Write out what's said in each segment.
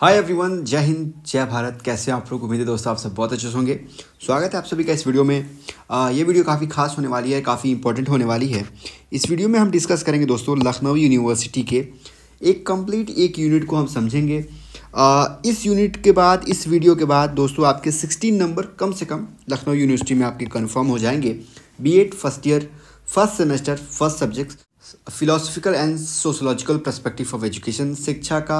Hi everyone जय हिंद जय भारत कैसे आप लोग उम्मीद है दोस्तों आप सब बहुत अच्छे होंगे स्वागत है आप सभी का इस वीडियो में आ, ये वीडियो काफ़ी खास होने वाली है काफ़ी इंपॉर्टेंट होने वाली है इस वीडियो में हम डिस्कस करेंगे दोस्तों लखनऊ यूनिवर्सिटी के एक कंप्लीट एक यूनिट को हम समझेंगे आ, इस यूनिट के बाद इस वीडियो के बाद दोस्तों आपके सिक्सटीन नंबर कम से कम लखनऊ यूनिवर्सिटी में आपके कन्फर्म हो जाएंगे B first year first semester first subject philosophical and sociological perspective of education शिक्षा का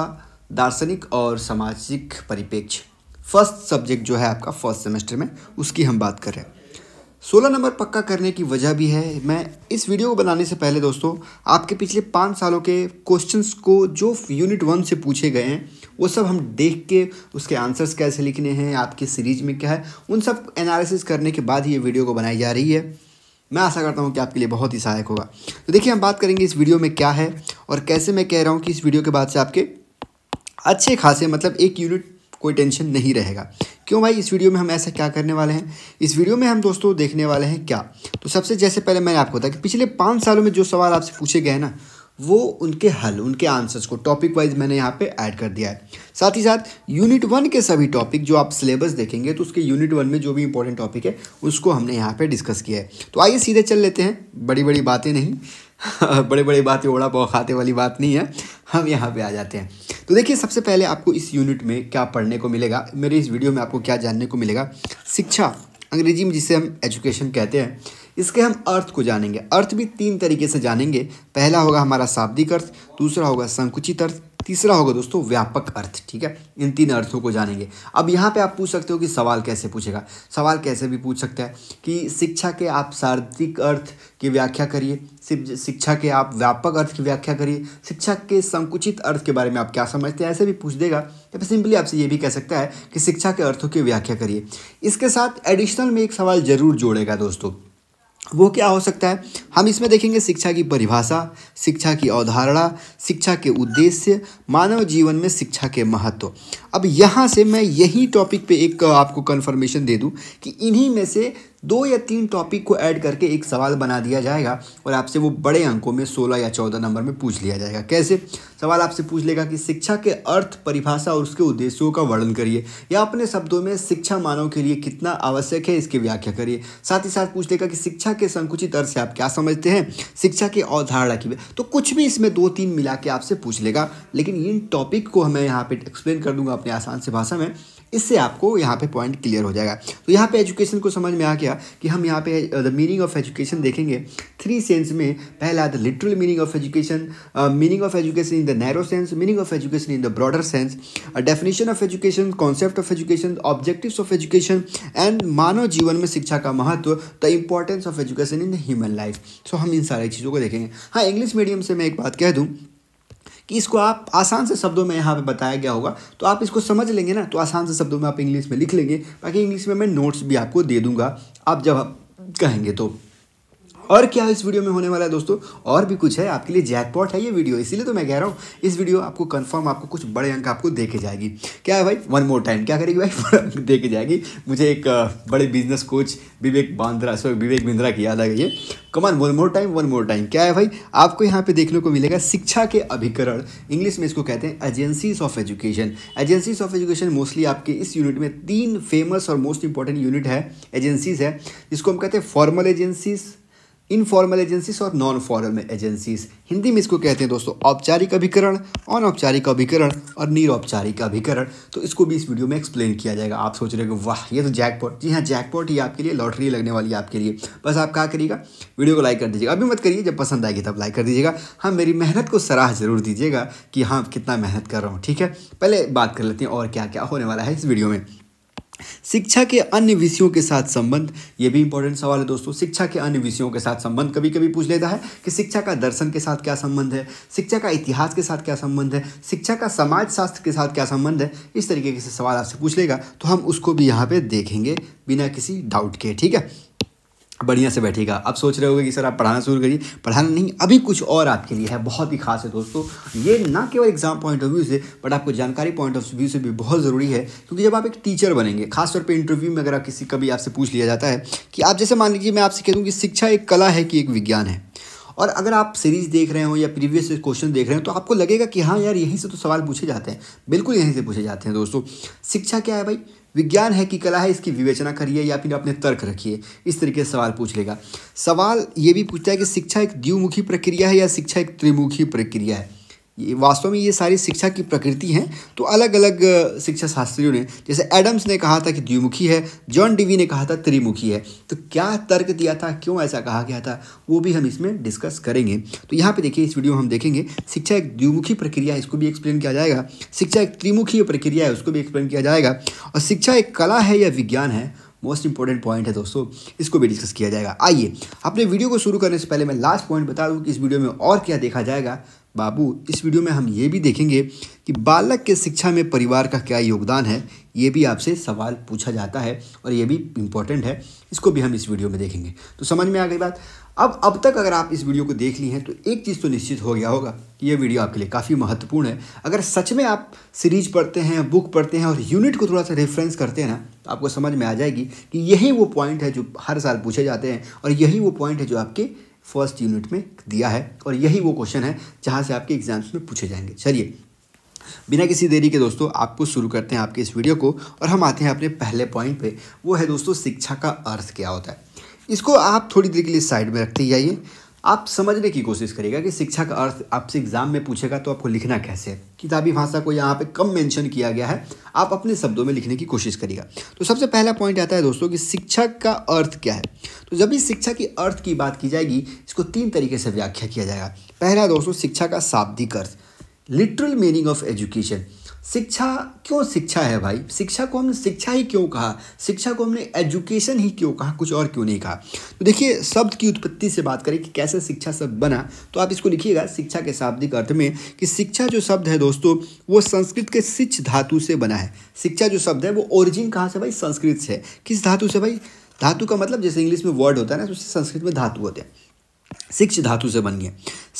दार्शनिक और सामाजिक परिप्रेक्ष्य फर्स्ट सब्जेक्ट जो है आपका फर्स्ट सेमेस्टर में उसकी हम बात कर रहे हैं सोलह नंबर पक्का करने की वजह भी है मैं इस वीडियो को बनाने से पहले दोस्तों आपके पिछले पाँच सालों के क्वेश्चंस को जो यूनिट वन से पूछे गए हैं वो सब हम देख के उसके आंसर्स कैसे लिखने हैं आपकी सीरीज में क्या है उन सब एनालिसिस करने के बाद ही ये वीडियो को बनाई जा रही है मैं आशा करता हूँ कि आपके लिए बहुत ही सहायक होगा तो देखिए हम बात करेंगे इस वीडियो में क्या है और कैसे मैं कह रहा हूँ कि इस वीडियो के बाद से आपके अच्छे खासे मतलब एक यूनिट कोई टेंशन नहीं रहेगा क्यों भाई इस वीडियो में हम ऐसा क्या करने वाले हैं इस वीडियो में हम दोस्तों देखने वाले हैं क्या तो सबसे जैसे पहले मैंने आपको बताया कि पिछले पाँच सालों में जो सवाल आपसे पूछे गए ना वो उनके हल उनके आंसर्स को टॉपिक वाइज मैंने यहाँ पे ऐड कर दिया है साथ ही साथ यूनिट वन के सभी टॉपिक जो आप सिलेबस देखेंगे तो उसके यूनिट वन में जो भी इंपॉर्टेंट टॉपिक है उसको हमने यहाँ पे डिस्कस किया है तो आइए सीधे चल लेते हैं बड़ी बड़ी बातें नहीं बड़े बड़े बातें ओड़ा पाव खाते वाली बात नहीं है हम यहाँ पे आ जाते हैं तो देखिए सबसे पहले आपको इस यूनिट में क्या पढ़ने को मिलेगा मेरे इस वीडियो में आपको क्या जानने को मिलेगा शिक्षा अंग्रेजी में जिसे हम एजुकेशन कहते हैं इसके हम अर्थ को जानेंगे अर्थ भी तीन तरीके से जानेंगे पहला होगा हमारा शाब्दिक अर्थ दूसरा होगा संकुचित अर्थ तीसरा होगा दोस्तों व्यापक अर्थ ठीक है इन तीन अर्थों को जानेंगे अब यहाँ पे आप पूछ सकते हो कि सवाल कैसे पूछेगा सवाल कैसे भी पूछ सकता है कि शिक्षा के आप शार्दिक अर्थ की व्याख्या करिए शिक्षा के आप व्यापक अर्थ की व्याख्या करिए शिक्षा के संकुचित अर्थ के बारे में आप क्या समझते हैं ऐसे भी पूछ देगा या फिर सिंपली आपसे ये भी कह सकता है कि शिक्षा के अर्थों की व्याख्या करिए इसके साथ एडिशनल में एक सवाल जरूर जोड़ेगा दोस्तों वो क्या हो सकता है हम इसमें देखेंगे शिक्षा की परिभाषा शिक्षा की अवधारणा शिक्षा के उद्देश्य मानव जीवन में शिक्षा के महत्व अब यहाँ से मैं यही टॉपिक पे एक आपको कन्फर्मेशन दे दूँ कि इन्हीं में से दो या तीन टॉपिक को ऐड करके एक सवाल बना दिया जाएगा और आपसे वो बड़े अंकों में सोलह या चौदह नंबर में पूछ लिया जाएगा कैसे सवाल आपसे पूछ लेगा कि शिक्षा के अर्थ परिभाषा और उसके उद्देश्यों का वर्णन करिए या अपने शब्दों में शिक्षा मानव के लिए कितना आवश्यक है इसकी व्याख्या करिए साथ ही साथ पूछ लेगा कि शिक्षा के संकुचित अर्थ से आप क्या समझते हैं शिक्षा की अवधारणा की तो कुछ भी इसमें दो तीन मिला के आपसे पूछ लेगा लेकिन इन टॉपिक को मैं यहाँ पर एक्सप्लेन कर दूंगा अपने आसान से भाषा में इससे आपको यहाँ पे पॉइंट क्लियर हो जाएगा तो यहाँ पे एजुकेशन को समझ में आ गया कि हम यहाँ पे द मीनिंग ऑफ एजुकेशन देखेंगे थ्री सेंस में पहला the literal meaning of education meaning of education in the narrow sense meaning of education in the broader sense definition of education concept of education objective of education and मानव जीवन में शिक्षा का महत्व the importance of education in the human life so हम इन सारी चीज़ों को देखेंगे हाँ इंग्लिश मीडियम से मैं एक बात कह दूँ कि इसको आप आसान से शब्दों में यहाँ पे बताया गया होगा तो आप इसको समझ लेंगे ना तो आसान से शब्दों में आप इंग्लिश में लिख लेंगे बाकी इंग्लिश में मैं नोट्स भी आपको दे दूँगा आप जब कहेंगे तो और क्या इस वीडियो में होने वाला है दोस्तों और भी कुछ है आपके लिए जैकपॉट है ये वीडियो इसीलिए तो मैं कह रहा हूँ इस वीडियो आपको कन्फर्म आपको कुछ बड़े अंक आपको देखे जाएगी क्या है भाई वन मोर टाइम क्या करेगी भाई देखे जाएगी मुझे एक बड़े business coach Vivek Bandra sorry Vivek Bindra की याद आ गई है come on one more time one more time क्या है भाई आपको यहाँ पे देखने को मिलेगा शिक्षा के अभिकरण इंग्लिश में इसको कहते हैं agencies of education agencies of education mostly आपके इस यूनिट में तीन फेमस और मोस्ट इंपॉर्टेंट यूनिट है एजेंसीज है जिसको हम कहते हैं फॉर्मल एजेंसीज इनफॉर्मल एजेंसीज और नॉन फॉर्मल एजेंसीज हिंदी में इसको कहते हैं दोस्तों औपचारिक अभिकरण अनौपचारिक अभिकरण और निरौपचारिक अभिकरण तो इसको भी इस वीडियो में एक्सप्लेन किया जाएगा आप सोच रहे हो वाह ये तो जैकपॉट जी हाँ जैकपॉट ही आपके लिए लॉटरी लगने वाली है आपके लिए बस आप क्या करिएगा वीडियो को लाइक कर दीजिएगा अभी मत करिए जब पसंद आएगी तब लाइक कर दीजिएगा हाँ मेरी मेहनत को सराह जरूर दीजिएगा कि हाँ कितना मेहनत कर रहा हूँ ठीक है पहले बात कर लेते हैं और क्या क्या होने वाला है इस वीडियो में शिक्षा के अन्य विषयों के साथ संबंध ये भी इंपॉर्टेंट सवाल है दोस्तों शिक्षा के अन्य विषयों के साथ संबंध कभी कभी पूछ लेता है कि शिक्षा का दर्शन के साथ क्या संबंध है शिक्षा का इतिहास के साथ क्या संबंध है शिक्षा का समाज शास्त्र के साथ क्या संबंध है इस तरीके से सवाल आपसे पूछ लेगा तो हम उसको भी यहाँ पर देखेंगे बिना किसी डाउट के ठीक है बढ़िया से बैठेगा अब सोच रहे होगे कि सर आप पढ़ाना शुरू करिए पढ़ाना नहीं अभी कुछ और आपके लिए है बहुत ही खास है दोस्तों ये ना केवल एग्जाम पॉइंट ऑफ व्यू से बट आपको जानकारी पॉइंट ऑफ व्यू से भी बहुत ज़रूरी है क्योंकि जब आप एक टीचर बनेंगे खासतौर पर इंटरव्यू में अगर आप किसी कभी आपसे पूछ लिया जाता है कि आप जैसे मान लीजिए मैं आपसे कह दूँ कि शिक्षा एक कला है कि एक विज्ञान है और अगर आप सीरीज़ देख रहे हो या प्रीवियस क्वेश्चन देख रहे हो तो आपको लगेगा कि हाँ यार यहीं से तो सवाल पूछे जाते हैं बिल्कुल यहीं से पूछे जाते हैं दोस्तों शिक्षा क्या है भाई विज्ञान है कि कला है इसकी विवेचना करिए या फिर अपने तर्क रखिए इस तरीके से सवाल पूछ लेगा सवाल ये भी पूछता है कि शिक्षा एक द्विमुखी प्रक्रिया है या शिक्षा एक त्रिमुखी प्रक्रिया है वास्तव में ये सारी शिक्षा की प्रकृति हैं तो अलग अलग शिक्षा शास्त्रियों ने जैसे एडम्स ने कहा था कि द्विमुखी है जॉन डीवी ने कहा था त्रिमुखी है तो क्या तर्क दिया था क्यों ऐसा कहा गया था वो भी हम इसमें डिस्कस करेंगे तो यहाँ पे देखिए इस वीडियो में हम देखेंगे शिक्षा एक द्विमुखी प्रक्रिया है इसको भी एक्सप्लेन किया जाएगा शिक्षा एक त्रिमुखी प्रक्रिया है उसको भी एक्सप्लेन किया जाएगा और शिक्षा एक कला है या विज्ञान है मोस्ट इंपॉर्टेंट पॉइंट है दोस्तों इसको भी डिस्कस किया जाएगा आइए अपने वीडियो को शुरू करने से पहले मैं लास्ट पॉइंट बता दूं कि इस वीडियो में और क्या देखा जाएगा बाबू इस वीडियो में हम ये भी देखेंगे कि बालक के शिक्षा में परिवार का क्या योगदान है ये भी आपसे सवाल पूछा जाता है और ये भी इम्पोर्टेंट है इसको भी हम इस वीडियो में देखेंगे तो समझ में आ गई बात अब अब तक अगर आप इस वीडियो को देख ली हैं तो एक चीज़ तो निश्चित हो गया होगा कि ये वीडियो आपके लिए काफ़ी महत्वपूर्ण है अगर सच में आप सीरीज पढ़ते हैं बुक पढ़ते हैं और यूनिट को थोड़ा सा रेफरेंस करते हैं ना तो आपको समझ में आ जाएगी कि यही वो पॉइंट है जो हर साल पूछे जाते हैं और यही वो पॉइंट है जो आपके फर्स्ट यूनिट में दिया है और यही वो क्वेश्चन है जहाँ से आपके एग्जाम्स में पूछे जाएंगे चलिए बिना किसी देरी के दोस्तों आपको शुरू करते हैं आपके इस वीडियो को और हम आते हैं अपने पहले पॉइंट पे वो है दोस्तों शिक्षा का अर्थ क्या होता है इसको आप थोड़ी देर के लिए साइड में रखते जाइए आप समझने की कोशिश करिएगा कि शिक्षा का अर्थ आपसे एग्जाम में पूछेगा तो आपको लिखना कैसे है किताबी भाषा को यहाँ पे कम मेंशन किया गया है आप अपने शब्दों में लिखने की कोशिश करिएगा तो सबसे पहला पॉइंट आता है दोस्तों कि शिक्षा का अर्थ क्या है तो जब भी शिक्षा की अर्थ की बात की जाएगी इसको तीन तरीके से व्याख्या किया जाएगा पहला दोस्तों शिक्षा का शाब्दिक अर्थ लिटरल मीनिंग ऑफ एजुकेशन शिक्षा क्यों शिक्षा है भाई शिक्षा को हमने शिक्षा ही क्यों कहा शिक्षा को हमने एजुकेशन ही क्यों कहा कुछ और क्यों नहीं कहा तो देखिए शब्द की उत्पत्ति से बात करें कि कैसे शिक्षा शब्द बना तो आप इसको लिखिएगा शिक्षा के शाब्दिक अर्थ में कि शिक्षा जो शब्द है दोस्तों वो संस्कृत के शिक्ष धातु से बना है शिक्षा जो शब्द है वो ओरिजिन कहाँ से भाई संस्कृत से किस धातु से भाई धातु का मतलब जैसे इंग्लिश में वर्ड होता है ना तो उससे संस्कृत में धातु होते हैं शिक्ष धातु से बन गए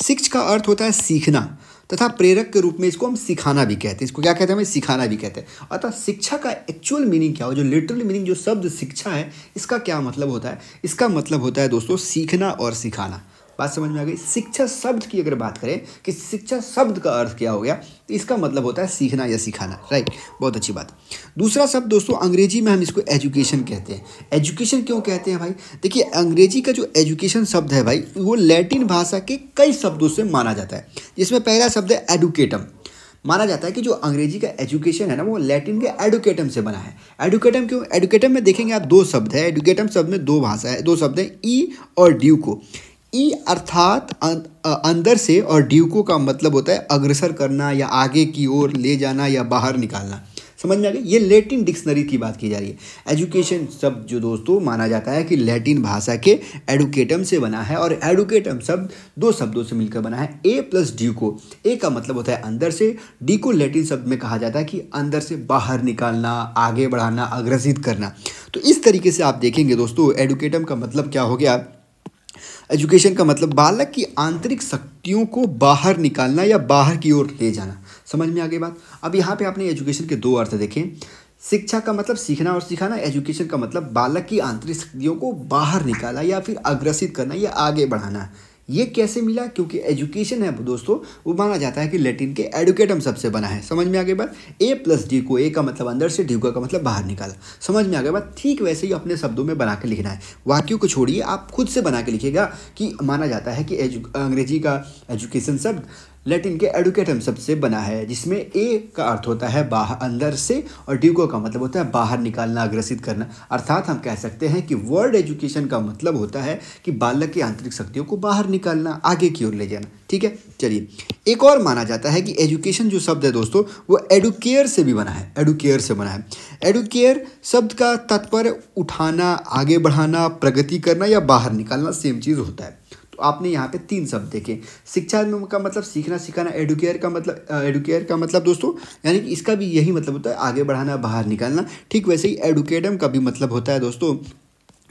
शिक्ष का अर्थ होता है सीखना तथा प्रेरक के रूप में इसको हम सिखाना भी कहते हैं इसको क्या कहते हैं हमें सिखाना भी कहते हैं अतः शिक्षा का एक्चुअल मीनिंग क्या हो जो लिटरल मीनिंग जो शब्द शिक्षा है इसका क्या मतलब होता है इसका मतलब होता है दोस्तों सीखना और सिखाना बात समझ में आ गई शिक्षा शब्द की अगर बात करें कि शिक्षा शब्द का अर्थ क्या हो गया तो इसका मतलब होता है सीखना या सिखाना राइट बहुत अच्छी बात दूसरा शब्द दोस्तों अंग्रेजी में हम इसको एजुकेशन कहते हैं एजुकेशन क्यों कहते हैं भाई देखिए अंग्रेजी का जो एजुकेशन शब्द है भाई वो लैटिन भाषा के कई शब्दों से माना जाता है जिसमें पहला शब्द है एडुकेटम माना जाता है कि जो अंग्रेजी का एजुकेशन है ना वो लैटिन के एडुकेटम से बना है एडुकेटम क्यों एडुकेटम में देखेंगे आप दो शब्द है एडुकेटम शब्द में दो भाषा है दो शब्द हैं ई और ड्यू को ई अर्थात अं-, अंदर से और ड्यूको का मतलब होता है अग्रसर करना या आगे की ओर ले जाना या बाहर निकालना समझ में आ गया ये लेटिन डिक्शनरी की बात की जा रही है एजुकेशन शब्द जो दोस्तों माना जाता है कि लैटिन भाषा के एडुकेटम से बना है और एडुकेटम शब्द दो शब्दों से मिलकर बना है ए प्लस डी को ए का मतलब होता है अंदर से डी को लैटिन शब्द में कहा जाता है कि अंदर से बाहर निकालना आगे बढ़ाना अग्रसित करना तो इस तरीके से आप देखेंगे दोस्तों एडुकेटम का मतलब क्या हो गया एजुकेशन का मतलब बालक की आंतरिक शक्तियों को बाहर निकालना या बाहर की ओर ले जाना समझ में आ गई बात अब यहाँ पे आपने एजुकेशन के दो अर्थ देखें शिक्षा का मतलब सीखना और सिखाना एजुकेशन का मतलब बालक की आंतरिक शक्तियों को बाहर निकालना या फिर अग्रसित करना या आगे बढ़ाना ये कैसे मिला क्योंकि एजुकेशन है दोस्तों वो माना जाता है कि लेटिन के एडुकेटम सबसे बना है समझ में आ गई बात ए प्लस डी को ए का मतलब अंदर से डी का मतलब बाहर निकाला समझ में आ गई बात ठीक वैसे ही अपने शब्दों में बना के लिखना है वाक्यों को छोड़िए आप खुद से बना के लिखेगा कि माना जाता है कि अंग्रेजी का एजुकेशन शब्द लैटिन के एडुकेटम शब्द से बना है जिसमें ए का अर्थ होता है बाहर अंदर से और ड्यूगो का मतलब होता है बाहर निकालना अग्रसित करना अर्थात हम कह सकते हैं कि वर्ल्ड एजुकेशन का मतलब होता है कि बालक की आंतरिक शक्तियों को बाहर निकालना आगे की ओर ले जाना ठीक है चलिए एक और माना जाता है कि एजुकेशन जो शब्द है दोस्तों वो एडुकेयर से भी बना है एडुकेयर से बना है एडुकेयर शब्द का तत्पर उठाना आगे बढ़ाना प्रगति करना या बाहर निकालना सेम चीज़ होता है आपने यहाँ पे तीन शब्द देखे शिक्षा का मतलब सीखना सिखाना एडुकेयर का मतलब एडुकेयर का मतलब दोस्तों यानी कि इसका भी यही मतलब होता है आगे बढ़ाना बाहर निकालना ठीक वैसे ही एडुकेडम का भी मतलब होता है दोस्तों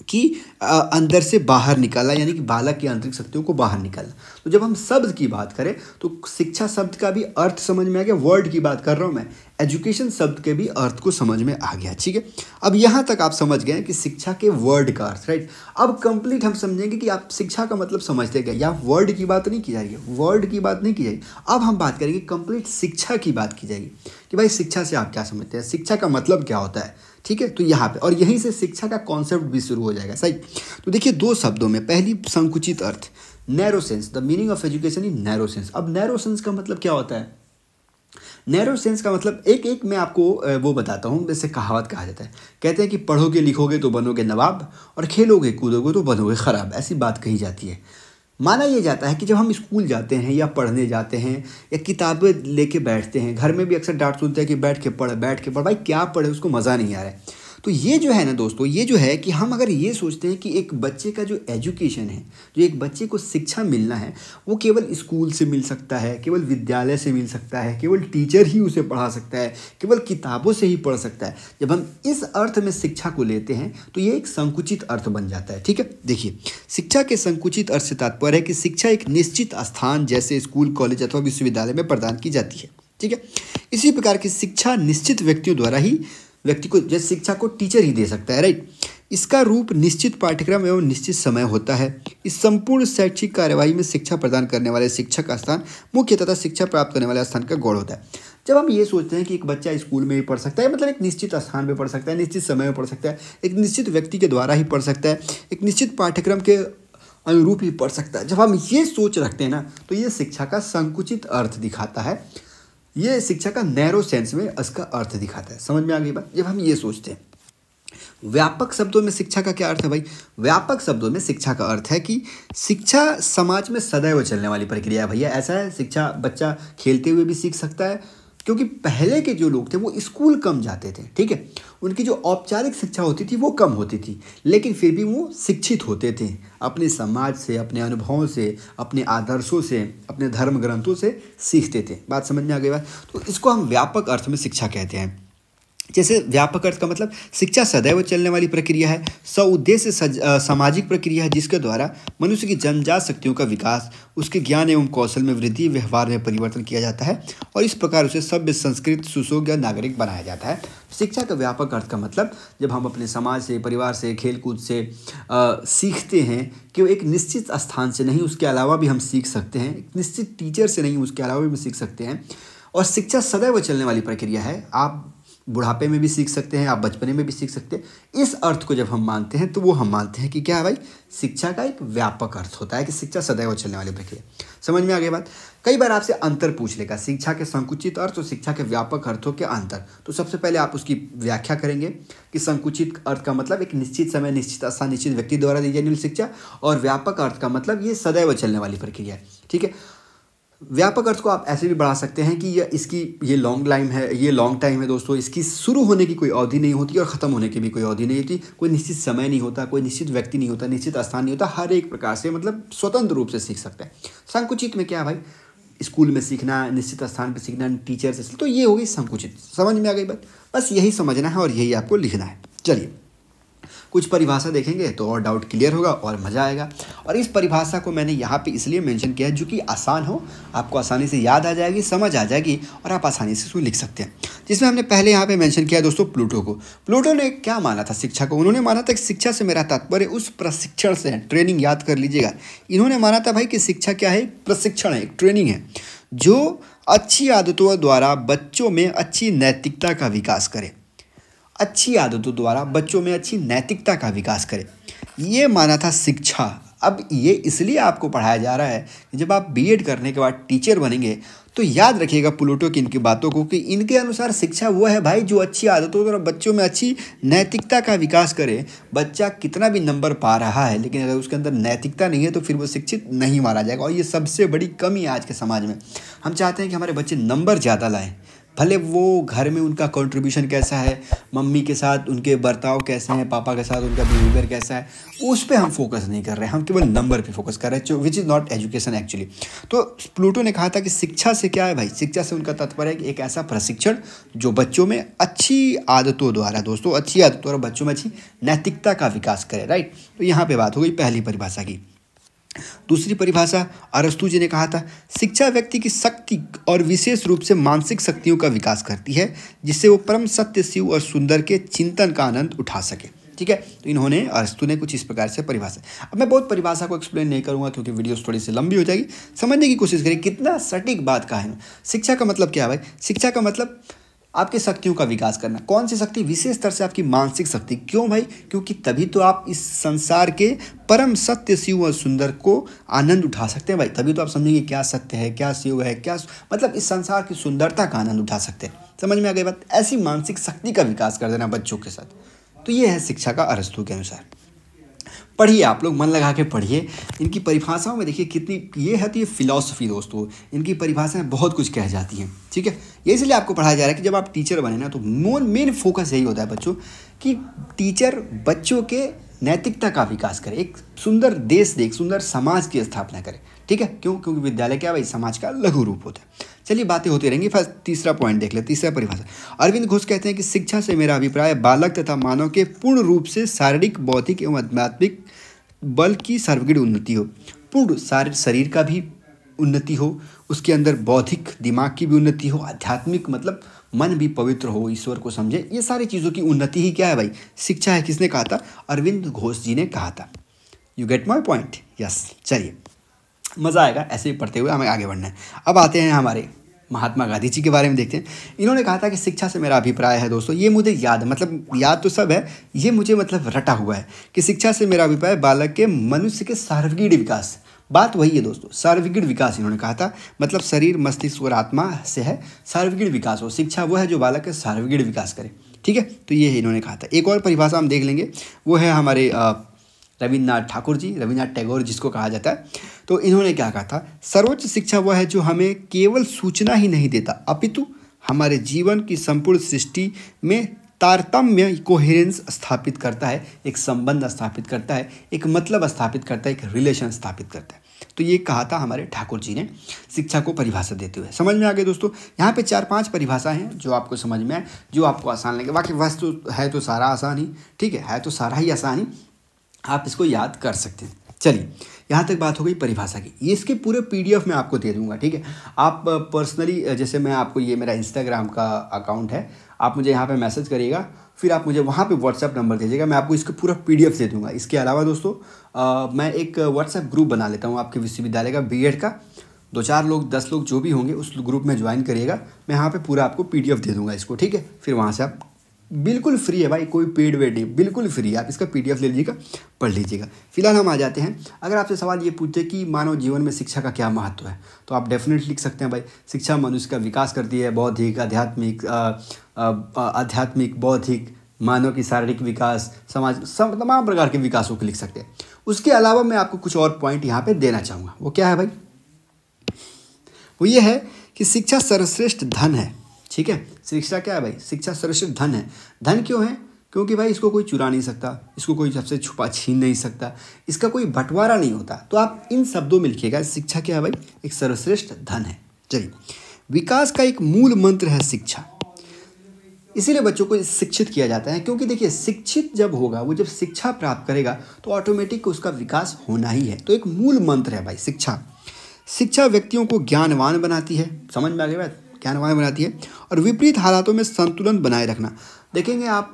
कि अंदर से बाहर निकाला यानी कि बालक की आंतरिक शक्तियों को बाहर निकाला तो जब हम शब्द की बात करें तो शिक्षा शब्द का भी अर्थ समझ में आ गया वर्ड की बात कर रहा हूँ मैं एजुकेशन शब्द के भी अर्थ को समझ में आ गया ठीक है अब यहाँ तक आप समझ गए कि शिक्षा के वर्ड का अर्थ राइट अब कंप्लीट हम समझेंगे कि आप शिक्षा का मतलब समझते गए या वर्ड की बात नहीं की जाएगी वर्ड की बात नहीं की जाएगी अब हम बात करेंगे कंप्लीट शिक्षा की बात की जाएगी कि भाई शिक्षा से आप क्या समझते हैं शिक्षा का मतलब क्या होता है ठीक है तो यहाँ पे और यहीं से शिक्षा का कॉन्सेप्ट भी शुरू हो जाएगा सही तो देखिए दो शब्दों में पहली संकुचित अर्थ narrow sense the meaning of education in narrow sense अब नैरो सेंस का मतलब क्या होता है नैरो सेंस का मतलब एक एक मैं आपको वो बताता हूँ जैसे कहावत कहा जाता है कहते हैं कि पढ़ोगे लिखोगे तो बनोगे नवाब और खेलोगे कूदोगे तो बनोगे ख़राब ऐसी बात कही जाती है माना यह जाता है कि जब हम स्कूल जाते हैं या पढ़ने जाते हैं या किताबें लेके बैठते हैं घर में भी अक्सर डांट सुनते हैं कि बैठ के पढ़ बैठ के पढ़ भाई क्या पढ़े उसको मज़ा नहीं आ रहा है तो ये जो है ना दोस्तों ये जो है कि हम अगर ये सोचते हैं कि एक बच्चे का जो एजुकेशन है जो एक बच्चे को शिक्षा मिलना है वो केवल स्कूल से मिल सकता है केवल विद्यालय से मिल सकता है केवल टीचर ही उसे पढ़ा सकता है केवल किताबों से ही पढ़ सकता है जब हम इस अर्थ में शिक्षा को लेते हैं तो ये एक संकुचित अर्थ बन जाता है ठीक है देखिए शिक्षा के संकुचित अर्थ से तात्पर्य है कि शिक्षा एक निश्चित स्थान जैसे स्कूल कॉलेज अथवा विश्वविद्यालय में प्रदान की जाती है ठीक है इसी प्रकार की शिक्षा निश्चित व्यक्तियों द्वारा ही व्यक्ति को जैसे शिक्षा को टीचर ही दे सकता है राइट इसका रूप निश्चित पाठ्यक्रम एवं निश्चित समय होता है इस संपूर्ण शैक्षिक कार्यवाही में शिक्षा प्रदान करने वाले शिक्षक स्थान मुख्य तथा शिक्षा प्राप्त करने वाले स्थान का गौड़ होता है जब हम ये सोचते हैं कि एक बच्चा स्कूल में ही पढ़ सकता है मतलब एक निश्चित स्थान पर पढ़ सकता है निश्चित समय में पढ़ सकता है एक निश्चित व्यक्ति के द्वारा ही पढ़ सकता है एक निश्चित पाठ्यक्रम के अनुरूप ही पढ़ सकता है जब हम ये सोच रखते हैं ना तो ये शिक्षा का संकुचित अर्थ दिखाता है ये शिक्षा का नैरो सेंस में इसका अर्थ दिखाता है समझ में आ गई बात जब हम ये सोचते हैं व्यापक शब्दों में शिक्षा का क्या अर्थ है भाई व्यापक शब्दों में शिक्षा का अर्थ है कि शिक्षा समाज में सदैव चलने वाली प्रक्रिया है भैया ऐसा है शिक्षा बच्चा खेलते हुए भी सीख सकता है क्योंकि पहले के जो लोग थे वो स्कूल कम जाते थे ठीक है उनकी जो औपचारिक शिक्षा होती थी वो कम होती थी लेकिन फिर भी वो शिक्षित होते थे अपने समाज से अपने अनुभवों से अपने आदर्शों से अपने धर्म ग्रंथों से सीखते थे बात समझ में आ गई बात तो इसको हम व्यापक अर्थ में शिक्षा कहते हैं जैसे व्यापक अर्थ का मतलब शिक्षा सदैव चलने वाली प्रक्रिया है उद्देश्य सामाजिक प्रक्रिया है जिसके द्वारा मनुष्य की जनजात शक्तियों का विकास उसके ज्ञान एवं कौशल में वृद्धि व्यवहार में परिवर्तन किया जाता है और इस प्रकार उसे सभ्य संस्कृत सुसोग्य नागरिक बनाया जाता है शिक्षा का व्यापक अर्थ का मतलब जब हम अपने समाज से परिवार से खेलकूद से आ, सीखते हैं कि वो एक निश्चित स्थान से नहीं उसके अलावा भी हम सीख सकते हैं एक निश्चित टीचर से नहीं उसके अलावा भी हम सीख सकते हैं और शिक्षा सदैव चलने वाली प्रक्रिया है आप बुढ़ापे में भी सीख सकते हैं आप बचपने में भी सीख सकते हैं इस अर्थ को जब हम मानते हैं तो वो हम मानते हैं कि क्या है भाई शिक्षा का एक व्यापक अर्थ होता है कि शिक्षा सदैव चलने वाली प्रक्रिया समझ में आ गई बात कई बार आपसे अंतर पूछ लेगा शिक्षा के संकुचित अर्थ और शिक्षा के व्यापक अर्थों के अंतर तो सबसे पहले आप उसकी व्याख्या करेंगे कि संकुचित अर्थ का मतलब एक निश्चित समय निश्चित स्थान निश्चित व्यक्ति द्वारा दी जाने वाली शिक्षा और व्यापक अर्थ का मतलब ये सदैव चलने वाली प्रक्रिया है ठीक है व्यापक अर्थ को आप ऐसे भी बढ़ा सकते हैं कि यह इसकी ये लॉन्ग लाइम है ये लॉन्ग टाइम है दोस्तों इसकी शुरू होने की कोई अवधि नहीं होती और ख़त्म होने की भी कोई अवधि नहीं होती कोई निश्चित समय नहीं होता कोई निश्चित व्यक्ति नहीं होता निश्चित स्थान नहीं होता हर एक प्रकार से मतलब स्वतंत्र रूप से सीख सकते हैं संकुचित में क्या भाई स्कूल में सीखना निश्चित स्थान पर सीखना टीचर से तो ये होगी संकुचित समझ में आ गई बात बस यही समझना है और यही आपको लिखना है चलिए कुछ परिभाषा देखेंगे तो और डाउट क्लियर होगा और मज़ा आएगा और इस परिभाषा को मैंने यहाँ पे इसलिए मेंशन किया है जो कि आसान हो आपको आसानी से याद आ जाएगी समझ आ जाएगी और आप आसानी से इसको लिख सकते हैं जिसमें हमने पहले यहाँ पे मेंशन किया दोस्तों प्लूटो को प्लूटो ने क्या माना था शिक्षा को उन्होंने माना था कि शिक्षा से मेरा तात्पर्य उस प्रशिक्षण से ट्रेनिंग याद कर लीजिएगा इन्होंने माना था भाई कि शिक्षा क्या है प्रशिक्षण है ट्रेनिंग है जो अच्छी आदतों द्वारा बच्चों में अच्छी नैतिकता का विकास करें अच्छी आदतों द्वारा बच्चों में अच्छी नैतिकता का विकास करें ये माना था शिक्षा अब ये इसलिए आपको पढ़ाया जा रहा है कि जब आप बी करने के बाद टीचर बनेंगे तो याद रखिएगा प्लूटो की इनकी बातों को कि इनके अनुसार शिक्षा वो है भाई जो अच्छी आदतों और बच्चों में अच्छी नैतिकता का विकास करे बच्चा कितना भी नंबर पा रहा है लेकिन अगर उसके अंदर नैतिकता नहीं है तो फिर वो शिक्षित नहीं माना जाएगा और ये सबसे बड़ी कमी है आज के समाज में हम चाहते हैं कि हमारे बच्चे नंबर ज़्यादा लाएँ भले वो घर में उनका कंट्रीब्यूशन कैसा है मम्मी के साथ उनके बर्ताव कैसे हैं पापा के साथ उनका बिहेवियर कैसा है उस पर हम फोकस नहीं कर रहे हैं हम केवल नंबर पर फोकस कर रहे हैं which is not education actually तो प्लूटो ने कहा था कि शिक्षा से क्या है भाई शिक्षा से उनका तात्पर्य है कि एक ऐसा प्रशिक्षण जो बच्चों में अच्छी आदतों द्वारा दोस्तों अच्छी आदतों द्वारा बच्चों में अच्छी नैतिकता का विकास करे राइट तो यहाँ पर बात हो गई पहली परिभाषा की दूसरी परिभाषा अरस्तु जी ने कहा था शिक्षा व्यक्ति की शक्ति और विशेष रूप से मानसिक शक्तियों का विकास करती है जिससे वो परम सत्य शिव और सुंदर के चिंतन का आनंद उठा सके ठीक है तो इन्होंने अरस्तु ने कुछ इस प्रकार से परिभाषा अब मैं बहुत परिभाषा को एक्सप्लेन नहीं करूंगा क्योंकि वीडियोस थोड़ी सी लंबी हो जाएगी समझने की कोशिश करें कितना सटीक बात कहा है शिक्षा का मतलब क्या है भाई शिक्षा का मतलब आपकी शक्तियों का विकास करना कौन सी शक्ति विशेष तरह से आपकी मानसिक शक्ति क्यों भाई क्योंकि तभी तो आप इस संसार के परम सत्य शिव और सुंदर को आनंद उठा सकते हैं भाई तभी तो आप समझेंगे क्या सत्य है क्या शिव है क्या मतलब इस संसार की सुंदरता का आनंद उठा सकते हैं समझ में आ गई बात ऐसी मानसिक शक्ति का विकास कर देना बच्चों के साथ तो ये है शिक्षा का अरस्तु के अनुसार पढ़िए आप लोग मन लगा के पढ़िए इनकी परिभाषाओं में देखिए कितनी ये है तो ये फिलॉसफी दोस्तों इनकी परिभाषाएं बहुत कुछ कह जाती हैं ठीक है ये इसलिए आपको पढ़ाया जा रहा है कि जब आप टीचर बने ना तो मोन मेन फोकस यही होता है बच्चों कि टीचर बच्चों के नैतिकता का विकास करे एक सुंदर देश दे एक सुंदर समाज की स्थापना करे ठीक है क्यों क्योंकि विद्यालय क्या भाई समाज का लघु रूप होता है चलिए बातें होती रहेंगी फर्स्ट तीसरा पॉइंट देख ले तीसरा परिभाषा अरविंद घोष कहते हैं कि शिक्षा से मेरा अभिप्राय बालक तथा मानव के पूर्ण रूप से शारीरिक बौद्धिक एवं आध्यात्मिक बल की सर्वगीण उन्नति हो पूर्ण सारे शरीर का भी उन्नति हो उसके अंदर बौद्धिक दिमाग की भी उन्नति हो आध्यात्मिक मतलब मन भी पवित्र हो ईश्वर को समझे ये सारी चीज़ों की उन्नति ही क्या है भाई शिक्षा है किसने कहा था अरविंद घोष जी ने कहा था you get my point yes चलिए मज़ा आएगा ऐसे ही पढ़ते हुए हमें आगे बढ़ना है अब आते हैं हमारे महात्मा गांधी जी के बारे में देखते हैं इन्होंने कहा था कि शिक्षा से मेरा अभिप्राय है दोस्तों ये मुझे याद मतलब याद तो सब है ये मुझे मतलब रटा हुआ है कि शिक्षा से मेरा अभिप्राय बालक के मनुष्य के सार्वगीण विकास बात वही है दोस्तों सार्वगीण विकास इन्होंने कहा था मतलब शरीर मस्तिष्क और आत्मा से है सार्वगीण विकास हो शिक्षा वो है जो बालक का सार्वगीण विकास करे ठीक है तो ये इन्होंने कहा था एक और परिभाषा हम देख लेंगे वो है हमारे आ, रविन्द्रनाथ ठाकुर जी रविन्द्रनाथ टैगोर जिसको कहा जाता है तो इन्होंने क्या कहा था सर्वोच्च शिक्षा वह है जो हमें केवल सूचना ही नहीं देता अपितु हमारे जीवन की संपूर्ण सृष्टि में तारतम्य कोहेरेंस स्थापित करता है एक संबंध स्थापित करता है एक मतलब स्थापित करता है एक रिलेशन स्थापित करता है तो ये कहा था हमारे ठाकुर जी ने शिक्षा को परिभाषा देते हुए समझ में आ गए दोस्तों यहाँ पे चार पांच परिभाषा हैं जो आपको समझ में आए जो आपको आसान लगे बाकी वस्तु है तो सारा आसान ही ठीक है है तो सारा ही आसान ही आप इसको याद कर सकते हैं चलिए यहाँ तक बात हो गई परिभाषा की ये इसके पूरे पीडीएफ में आपको दे दूंगा ठीक है आप पर्सनली जैसे मैं आपको ये मेरा इंस्टाग्राम का अकाउंट है आप मुझे यहाँ पे मैसेज करिएगा फिर आप मुझे वहाँ पे व्हाट्सअप नंबर दीजिएगा मैं आपको इसके पूरा पीडीएफ दे दूँगा इसके अलावा दोस्तों आ, मैं एक व्हाट्सएप ग्रुप बना लेता हूँ आपके विश्वविद्यालय का बी का दो चार लोग दस लोग जो भी होंगे उस ग्रुप में ज्वाइन करिएगा मैं यहाँ पर पूरा आपको पी दे दूँगा इसको ठीक है फिर वहाँ से आप बिल्कुल फ्री है भाई कोई पेड वेड नहीं बिल्कुल फ्री है आप इसका पी ले लीजिएगा पढ़ लीजिएगा फिलहाल हम आ जाते हैं अगर आपसे सवाल ये पूछते कि मानव जीवन में शिक्षा का क्या महत्व है तो आप डेफिनेटली लिख सकते हैं भाई शिक्षा मनुष्य का विकास करती है बौद्धिक आध्यात्मिक आध्यात्मिक बौद्धिक मानव की शारीरिक विकास समाज सम, तमाम प्रकार के विकासों को लिख सकते हैं उसके अलावा मैं आपको कुछ और पॉइंट यहाँ पे देना चाहूँगा वो क्या है भाई वो ये है कि शिक्षा सर्वश्रेष्ठ धन है ठीक है शिक्षा क्या है भाई शिक्षा सर्वश्रेष्ठ धन है धन क्यों है क्योंकि भाई इसको कोई चुरा नहीं सकता इसको कोई सबसे छुपा छीन नहीं सकता इसका कोई बंटवारा नहीं होता तो आप इन शब्दों में लिखिएगा शिक्षा क्या है भाई एक सर्वश्रेष्ठ धन है चलिए विकास का एक मूल मंत्र है शिक्षा इसीलिए बच्चों को शिक्षित किया जाता है क्योंकि देखिए शिक्षित जब होगा वो जब शिक्षा प्राप्त करेगा तो ऑटोमेटिक उसका विकास होना ही है तो एक मूल मंत्र है भाई शिक्षा शिक्षा व्यक्तियों को ज्ञानवान बनाती है समझ में आ गई बात ज्ञानवान बनाती है और विपरीत हालातों में संतुलन बनाए रखना देखेंगे आप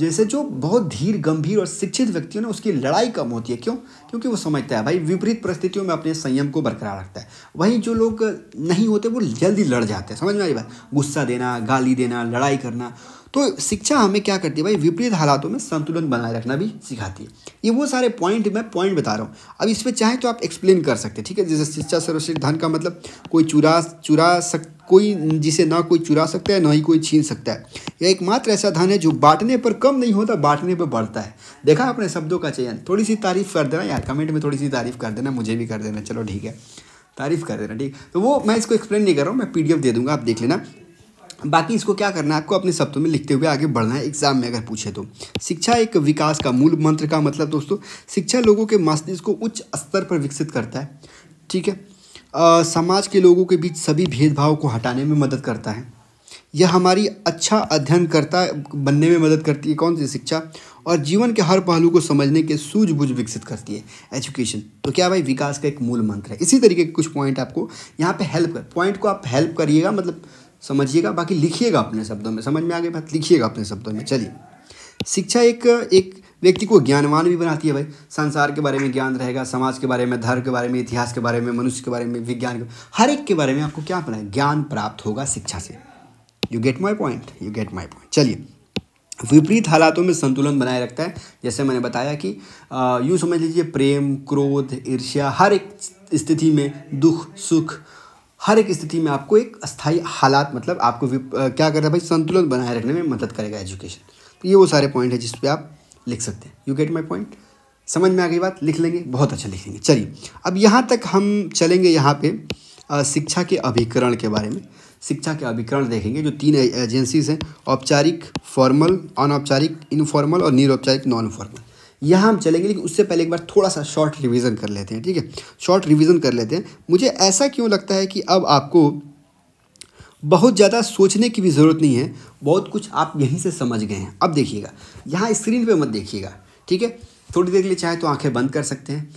जैसे जो बहुत धीर गंभीर और शिक्षित व्यक्ति है ना उसकी लड़ाई कम होती है क्यों क्योंकि वो समझता है भाई विपरीत परिस्थितियों में अपने संयम को बरकरार रखता है वहीं जो लोग नहीं होते वो जल्दी लड़ जाते हैं समझ में आई बात गुस्सा देना गाली देना लड़ाई करना तो शिक्षा हमें क्या करती है भाई विपरीत हालातों में संतुलन बनाए रखना भी सिखाती है ये वो सारे पॉइंट मैं पॉइंट बता रहा हूँ अब इस पर चाहें तो आप एक्सप्लेन कर सकते हैं ठीक है जैसे शिक्षा सर्वश्रेष्ठ धन का मतलब कोई चुरा चुरा सक कोई जिसे ना कोई चुरा सकता है ना ही कोई छीन सकता है यह एकमात्र ऐसा धन है जो बांटने पर कम नहीं होता बांटने पर बढ़ता है देखा अपने शब्दों का चयन थोड़ी सी तारीफ़ कर देना यार कमेंट में थोड़ी सी तारीफ़ कर देना मुझे भी कर देना चलो ठीक है तारीफ़ कर देना ठीक तो वो मैं इसको एक्सप्लेन नहीं कर रहा हूँ मैं पी दे दूंगा आप देख लेना बाकी इसको क्या करना है आपको अपने शब्दों में लिखते हुए आगे बढ़ना है एग्जाम में अगर पूछे तो शिक्षा एक विकास का मूल मंत्र का मतलब दोस्तों शिक्षा लोगों के मस्तिष्क को उच्च स्तर पर विकसित करता है ठीक है आ, समाज के लोगों के बीच सभी भेदभाव को हटाने में मदद करता है यह हमारी अच्छा अध्ययन करता बनने में मदद करती है कौन सी शिक्षा और जीवन के हर पहलू को समझने के सूझबूझ विकसित करती है एजुकेशन तो क्या भाई विकास का एक मूल मंत्र है इसी तरीके के कुछ पॉइंट आपको यहाँ पे हेल्प कर पॉइंट को आप हेल्प करिएगा मतलब समझिएगा बाकी लिखिएगा अपने शब्दों में समझ में आगे बात लिखिएगा अपने शब्दों में चलिए शिक्षा एक एक व्यक्ति को ज्ञानवान भी बनाती है भाई संसार के बारे में ज्ञान रहेगा समाज के बारे में धर्म के बारे में इतिहास के बारे में मनुष्य के बारे में विज्ञान के हर एक के बारे में आपको क्या पता है ज्ञान प्राप्त होगा शिक्षा से you get my point you get my point चलिए विपरीत हालातों में संतुलन बनाए रखता है जैसे मैंने बताया कि यूँ समझ लीजिए प्रेम क्रोध ईर्ष्या हर एक स्थिति में दुख सुख हर एक स्थिति में आपको एक स्थायी हालात मतलब आपको आ, क्या करता है भाई संतुलन बनाए रखने में मदद करेगा एजुकेशन तो ये वो सारे पॉइंट है जिस पे आप लिख सकते हैं यू गेट माई पॉइंट समझ में आ गई बात लिख लेंगे बहुत अच्छा लिख लेंगे चलिए अब यहाँ तक हम चलेंगे यहाँ पे शिक्षा के अभिकरण के बारे में शिक्षा के अभिकरण देखेंगे जो तीन एजेंसीज हैं औपचारिक फॉर्मल अनौपचारिक इनफॉर्मल और निरौपचारिक नॉन फॉर्मल यहाँ हम चलेंगे लेकिन उससे पहले एक बार थोड़ा सा शॉर्ट रिवीजन कर लेते हैं ठीक है शॉर्ट रिवीजन कर लेते हैं मुझे ऐसा क्यों लगता है कि अब आपको बहुत ज़्यादा सोचने की भी ज़रूरत नहीं है बहुत कुछ आप यहीं से समझ गए हैं अब देखिएगा यहाँ स्क्रीन पे मत देखिएगा ठीक है थोड़ी देर के लिए चाहे तो आंखें बंद कर सकते हैं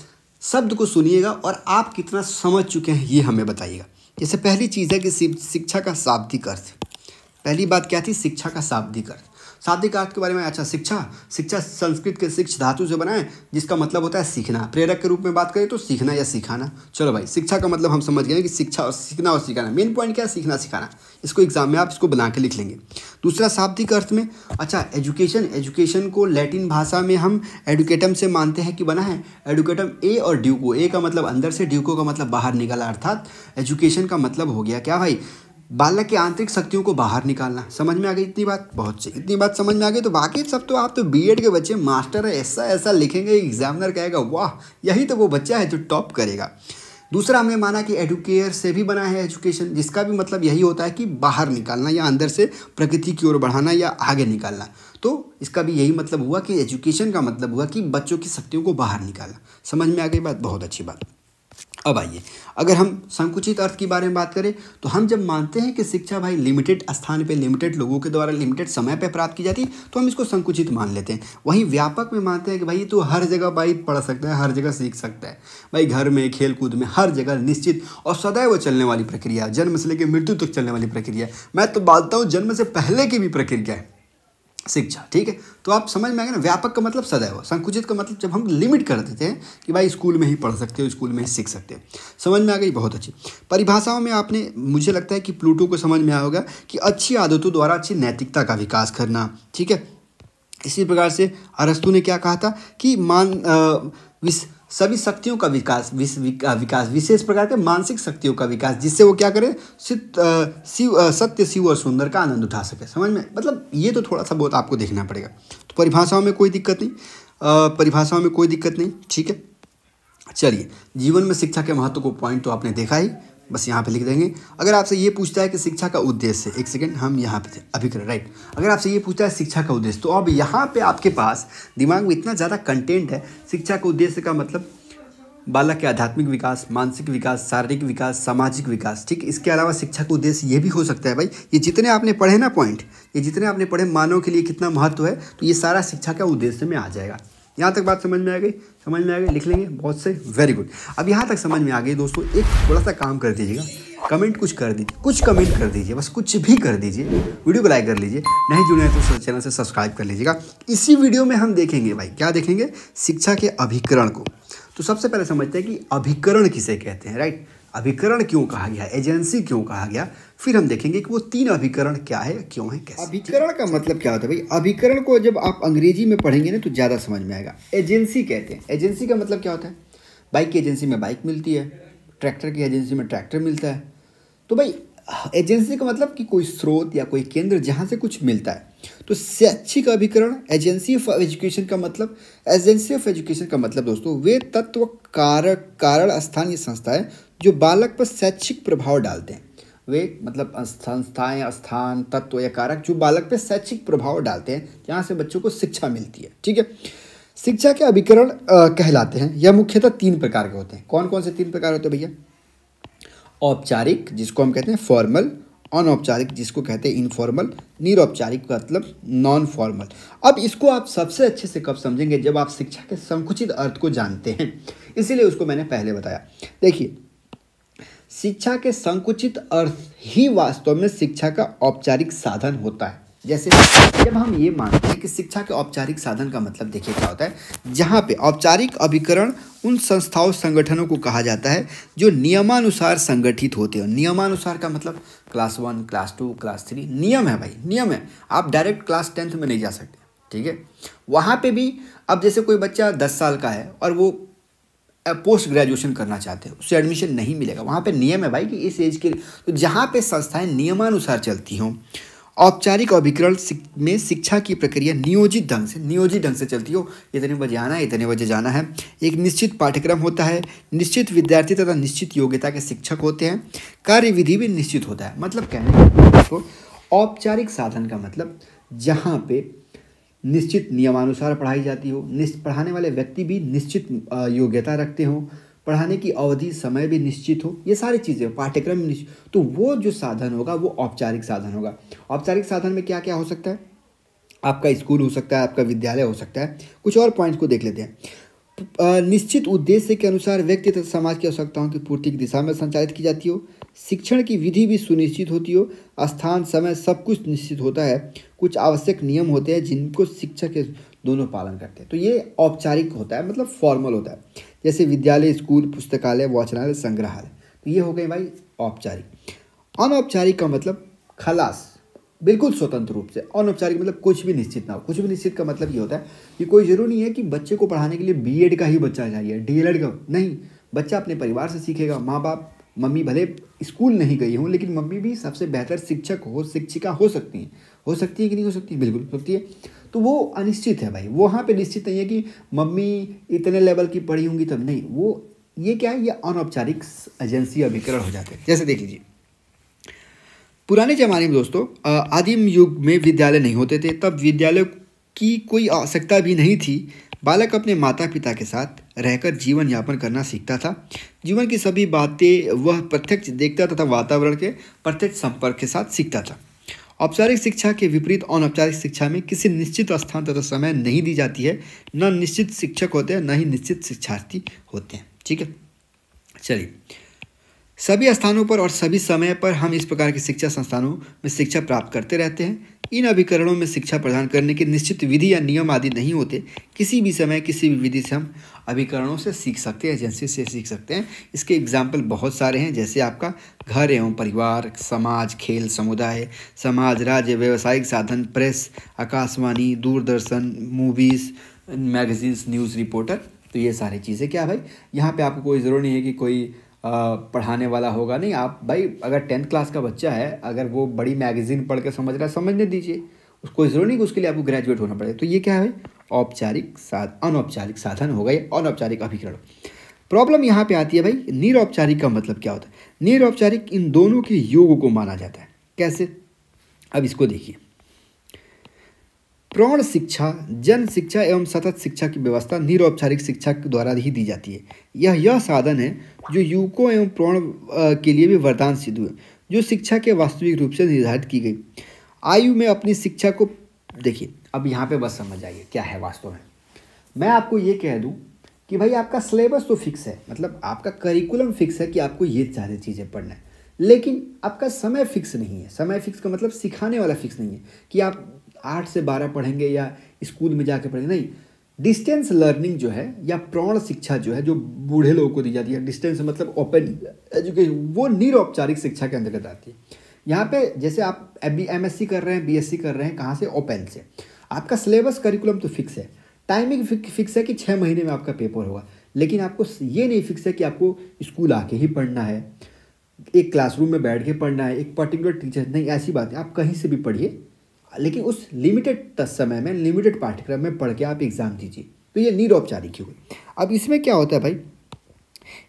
शब्द को सुनिएगा और आप कितना समझ चुके हैं ये हमें बताइएगा जैसे पहली चीज़ है कि शिक्षा का शाब्दिक अर्थ पहली बात क्या थी शिक्षा का शाब्दिक अर्थ शाब्दिक अर्थ के बारे में अच्छा शिक्षा शिक्षा संस्कृत के शिक्ष धातु से बनाए जिसका मतलब होता है सीखना प्रेरक के रूप में बात करें तो सीखना या सिखाना चलो भाई शिक्षा का मतलब हम समझ गए कि शिक्षा और सीखना और सिखाना मेन पॉइंट क्या है सीखना सिखाना इसको एग्जाम में आप इसको बना के लिख लेंगे दूसरा शाब्दिक अर्थ में अच्छा एजुकेशन एजुकेशन को लैटिन भाषा में हम एडुकेटम से मानते हैं कि बना है एडुकेटम ए और ड्यूको ए का मतलब अंदर से ड्यूको का मतलब बाहर निकला अर्थात एजुकेशन का मतलब हो गया क्या भाई बालक के आंतरिक शक्तियों को बाहर निकालना समझ में आ गई इतनी बात बहुत सी इतनी बात समझ में आ गई तो बाकी सब तो आप तो बीएड के बच्चे मास्टर है ऐसा ऐसा लिखेंगे एग्जामिनर कहेगा वाह यही तो वो बच्चा है जो टॉप करेगा दूसरा हमने माना कि एडुकेयर से भी बना है एजुकेशन जिसका भी मतलब यही होता है कि बाहर निकालना या अंदर से प्रकृति की ओर बढ़ाना या आगे निकालना तो इसका भी यही मतलब हुआ कि एजुकेशन का मतलब हुआ कि बच्चों की शक्तियों को बाहर निकालना समझ में आ गई बात बहुत अच्छी बात अब आइए अगर हम संकुचित अर्थ के बारे में बात करें तो हम जब मानते हैं कि शिक्षा भाई लिमिटेड स्थान पे लिमिटेड लोगों के द्वारा लिमिटेड समय पे प्राप्त की जाती है तो हम इसको संकुचित मान लेते हैं वहीं व्यापक में मानते हैं कि भाई तो हर जगह भाई पढ़ सकता है हर जगह सीख सकता है भाई घर में खेल कूद में हर जगह निश्चित और सदैव चलने वाली प्रक्रिया जन्म से लेकर मृत्यु तक चलने वाली प्रक्रिया मैं तो बालता हूँ जन्म से पहले की भी प्रक्रिया है शिक्षा ठीक है तो आप समझ में आएगा ना व्यापक का मतलब सदैव संकुचित का मतलब जब हम लिमिट कर देते हैं कि भाई स्कूल में ही पढ़ सकते हो स्कूल में ही सीख सकते हो समझ में आ गई बहुत अच्छी परिभाषाओं में आपने मुझे लगता है कि प्लूटो को समझ में आया होगा कि अच्छी आदतों द्वारा अच्छी नैतिकता का विकास करना ठीक है इसी प्रकार से अरस्तु ने क्या कहा था कि मान आ, विस सभी शक्तियों का विकास विकास विशेष प्रकार के मानसिक शक्तियों का विकास जिससे वो क्या करें शिव सत्य शिव और सुंदर का आनंद उठा सके समझ में मतलब ये तो थोड़ा सा बहुत आपको देखना पड़ेगा तो परिभाषाओं में कोई दिक्कत नहीं परिभाषाओं में कोई दिक्कत नहीं ठीक है चलिए जीवन में शिक्षा के महत्व को पॉइंट तो आपने देखा ही बस यहाँ पे लिख देंगे अगर आपसे ये पूछता है कि शिक्षा का उद्देश्य एक सेकेंड हम यहाँ पे थे अभी करें राइट अगर आपसे ये पूछता है शिक्षा का उद्देश्य तो अब यहाँ पे आपके पास दिमाग में इतना ज़्यादा कंटेंट है शिक्षा का उद्देश्य का मतलब बालक के आध्यात्मिक विकास मानसिक विकास शारीरिक विकास सामाजिक विकास ठीक इसके अलावा शिक्षा का उद्देश्य ये भी हो सकता है भाई ये जितने आपने पढ़े ना पॉइंट ये जितने आपने पढ़े मानव के लिए कितना महत्व है तो ये सारा शिक्षा का उद्देश्य में आ जाएगा यहाँ तक बात समझ में आ गई समझ में आ गई लिख लेंगे बहुत से वेरी गुड अब यहाँ तक समझ में आ गई दोस्तों एक थोड़ा सा काम कर दीजिएगा कमेंट कुछ कर दीजिए कुछ कमेंट कर दीजिए बस कुछ भी कर दीजिए वीडियो को लाइक कर लीजिए नहीं जुड़े हैं तो चैनल से सब्सक्राइब कर लीजिएगा इसी वीडियो में हम देखेंगे भाई क्या देखेंगे शिक्षा के अभिकरण को तो सबसे पहले समझते हैं कि अभिकरण किसे कहते हैं राइट अभिकरण क्यों कहा गया एजेंसी क्यों कहा गया फिर हम देखेंगे कि वो तीन अभिकरण क्या है क्यों है कैसे अभिकरण का मतलब क्या होता है भाई अभिकरण को जब आप अंग्रेजी में पढ़ेंगे ना तो ज़्यादा समझ में आएगा एजेंसी कहते हैं एजेंसी का मतलब क्या होता है बाइक की एजेंसी में बाइक मिलती है ट्रैक्टर की एजेंसी में ट्रैक्टर मिलता है तो भाई एजेंसी का मतलब कि कोई स्रोत या कोई केंद्र जहाँ से कुछ मिलता है तो शैक्षिक अभिकरण एजेंसी ऑफ एजुकेशन का मतलब एजेंसी ऑफ एजुकेशन का मतलब दोस्तों वे तत्व कारक कारण स्थानीय संस्था है जो बालक पर शैक्षिक प्रभाव डालते हैं वे मतलब संस्थाएं स्थान तत्व या कारक जो बालक पे शैक्षिक प्रभाव डालते हैं जहाँ से बच्चों को शिक्षा मिलती है ठीक है शिक्षा के अभिकरण कहलाते हैं यह मुख्यतः तीन प्रकार के होते हैं कौन कौन से तीन प्रकार होते हैं भैया औपचारिक जिसको हम कहते हैं फॉर्मल अनौपचारिक जिसको कहते हैं इनफॉर्मल निरौपचारिक मतलब नॉन फॉर्मल अब इसको आप सबसे अच्छे से कब समझेंगे जब आप शिक्षा के संकुचित अर्थ को जानते हैं इसीलिए उसको मैंने पहले बताया देखिए शिक्षा के संकुचित अर्थ ही वास्तव में शिक्षा का औपचारिक साधन होता है जैसे जब हम ये मानते हैं कि शिक्षा के औपचारिक साधन का मतलब देखिए क्या होता है जहाँ पे औपचारिक अभिकरण उन संस्थाओं संगठनों को कहा जाता है जो नियमानुसार संगठित होते हैं नियमानुसार का मतलब class one class two class three नियम है भाई नियम है आप डायरेक्ट क्लास टेंथ में नहीं जा सकते ठीक है वहाँ पर भी अब जैसे कोई बच्चा दस साल का है और वो पोस्ट ग्रेजुएशन करना चाहते हैं उससे एडमिशन नहीं मिलेगा वहाँ पे नियम है भाई कि इस एज के तो जहाँ पे संस्थाएं नियमानुसार चलती हों औपचारिक अभिकरण में शिक्षा की प्रक्रिया नियोजित ढंग से नियोजित ढंग से चलती हो इतने बजे आना है इतने बजे जाना है एक निश्चित पाठ्यक्रम होता है निश्चित विद्यार्थी तथा निश्चित योग्यता के शिक्षक होते हैं कार्य विधि भी निश्चित होता है मतलब कहने को मतलब, औपचारिक साधन का मतलब जहाँ पे निश्चित नियमानुसार पढ़ाई जाती हो पढ़ाने वाले व्यक्ति भी निश्चित योग्यता रखते हों पढ़ाने की अवधि समय भी निश्चित हो ये सारी चीज़ें पाठ्यक्रम निश्चित तो वो जो साधन होगा वो औपचारिक साधन होगा औपचारिक साधन में क्या क्या हो सकता है आपका स्कूल हो सकता है आपका विद्यालय हो सकता है कुछ और पॉइंट्स को देख लेते हैं निश्चित उद्देश्य के अनुसार व्यक्ति तथा समाज की आवश्यकताओं की पूर्ति की दिशा में संचालित की जाती हो शिक्षण की विधि भी सुनिश्चित होती हो स्थान समय सब कुछ निश्चित होता है कुछ आवश्यक नियम होते हैं जिनको शिक्षक दोनों पालन करते हैं तो ये औपचारिक होता है मतलब फॉर्मल होता है जैसे विद्यालय स्कूल पुस्तकालय वाचनालय संग्रहालय तो ये हो गए भाई औपचारिक अनौपचारिक का मतलब खलास बिल्कुल स्वतंत्र रूप से अनौपचारिक मतलब कुछ भी निश्चित ना हो कुछ भी निश्चित का मतलब ये होता है कि कोई ज़रूरी नहीं है कि बच्चे को पढ़ाने के लिए बीएड का ही बच्चा चाहिए डीएलएड का नहीं बच्चा अपने परिवार से सीखेगा माँ बाप मम्मी भले स्कूल नहीं गई हूँ लेकिन मम्मी भी सबसे बेहतर शिक्षक हो शिक्षिका हो सकती हैं हो सकती है कि नहीं हो सकती बिल्कुल हो सकती है तो वो अनिश्चित है भाई वहाँ पे निश्चित नहीं है कि मम्मी इतने लेवल की पढ़ी होंगी तब नहीं वो ये क्या है ये अनौपचारिक एजेंसी अभिकरण हो जाते हैं जैसे देख लीजिए पुराने ज़माने में दोस्तों आदिम युग में विद्यालय नहीं होते थे तब विद्यालय की कोई आवश्यकता भी नहीं थी बालक अपने माता पिता के साथ रहकर जीवन यापन करना सीखता था जीवन की सभी बातें वह प्रत्यक्ष देखता तथा वातावरण के प्रत्यक्ष संपर्क के साथ सीखता था औपचारिक शिक्षा के विपरीत अनौपचारिक शिक्षा में किसी निश्चित स्थान तथा समय नहीं दी जाती है न निश्चित शिक्षक होते हैं न ही निश्चित शिक्षार्थी होते हैं ठीक है चलिए सभी स्थानों पर और सभी समय पर हम इस प्रकार के शिक्षा संस्थानों में शिक्षा प्राप्त करते रहते हैं इन अभिकरणों में शिक्षा प्रदान करने के निश्चित विधि या नियम आदि नहीं होते किसी भी समय किसी भी विधि से हम अभिकरणों से सीख सकते हैं एजेंसी से सीख सकते हैं इसके एग्जाम्पल बहुत सारे हैं जैसे आपका घर एवं परिवार समाज खेल समुदाय समाज राज्य व्यावसायिक साधन press Akashvani Doordarshan movies magazines news reporter तो ये सारी चीज़ें क्या भाई यहाँ पे आपको कोई ज़रूरी नहीं है कि कोई पढ़ाने वाला होगा नहीं आप भाई अगर टेंथ क्लास का बच्चा है अगर वो बड़ी मैगजीन पढ़ के समझ रहा है समझने दीजिए उसको ज़रूरी नहीं कि उसके लिए आपको ग्रेजुएट होना पड़ेगा तो ये क्या है औपचारिक साध अनौपचारिक साधन होगा या अनौपचारिक अभिकरण प्रॉब्लम यहाँ पे आती है भाई निरौपचारिक का मतलब क्या होता है निरौपचारिक इन दोनों के योग को माना जाता है कैसे अब इसको देखिए प्रौढ़ शिक्षा जन शिक्षा एवं सतत शिक्षा की व्यवस्था निरौपचारिक शिक्षा के द्वारा ही दी जाती है यह यह साधन है जो युवकों एवं प्रौण के लिए भी वरदान सिद्ध हुए जो शिक्षा के वास्तविक रूप से निर्धारित की गई आयु में अपनी शिक्षा को देखिए अब यहाँ पे बस समझ आइए क्या है वास्तव में मैं आपको ये कह दूँ कि भाई आपका सिलेबस तो फिक्स है मतलब आपका करिकुलम फिक्स है कि आपको ये सारी चीज़ें पढ़ना है लेकिन आपका समय फिक्स नहीं है समय फिक्स का मतलब सिखाने वाला फिक्स नहीं है कि आप आठ से बारह पढ़ेंगे या स्कूल में जाके पढ़ेंगे नहीं डिस्टेंस लर्निंग जो है या प्रौढ़ शिक्षा जो है जो बूढ़े लोगों को दी जाती है डिस्टेंस मतलब ओपन एजुकेशन वो निरौपचारिक शिक्षा के अंतर्गत आती है यहाँ पे जैसे आप अभी एम कर रहे हैं बी कर रहे हैं कहाँ से ओपन से आपका सिलेबस करिकुलम तो फिक्स है टाइमिंग फिक्स है कि छः महीने में आपका पेपर होगा लेकिन आपको ये नहीं फिक्स है कि आपको स्कूल आके ही पढ़ना है एक क्लासरूम में बैठ के पढ़ना है एक पर्टिकुलर टीचर नहीं ऐसी बात है आप कहीं से भी पढ़िए लेकिन उस लिमिटेड समय में लिमिटेड पाठ्यक्रम में पढ़ के आप एग्ज़ाम दीजिए तो ये निरौपचारिक ही हुई अब इसमें क्या होता है भाई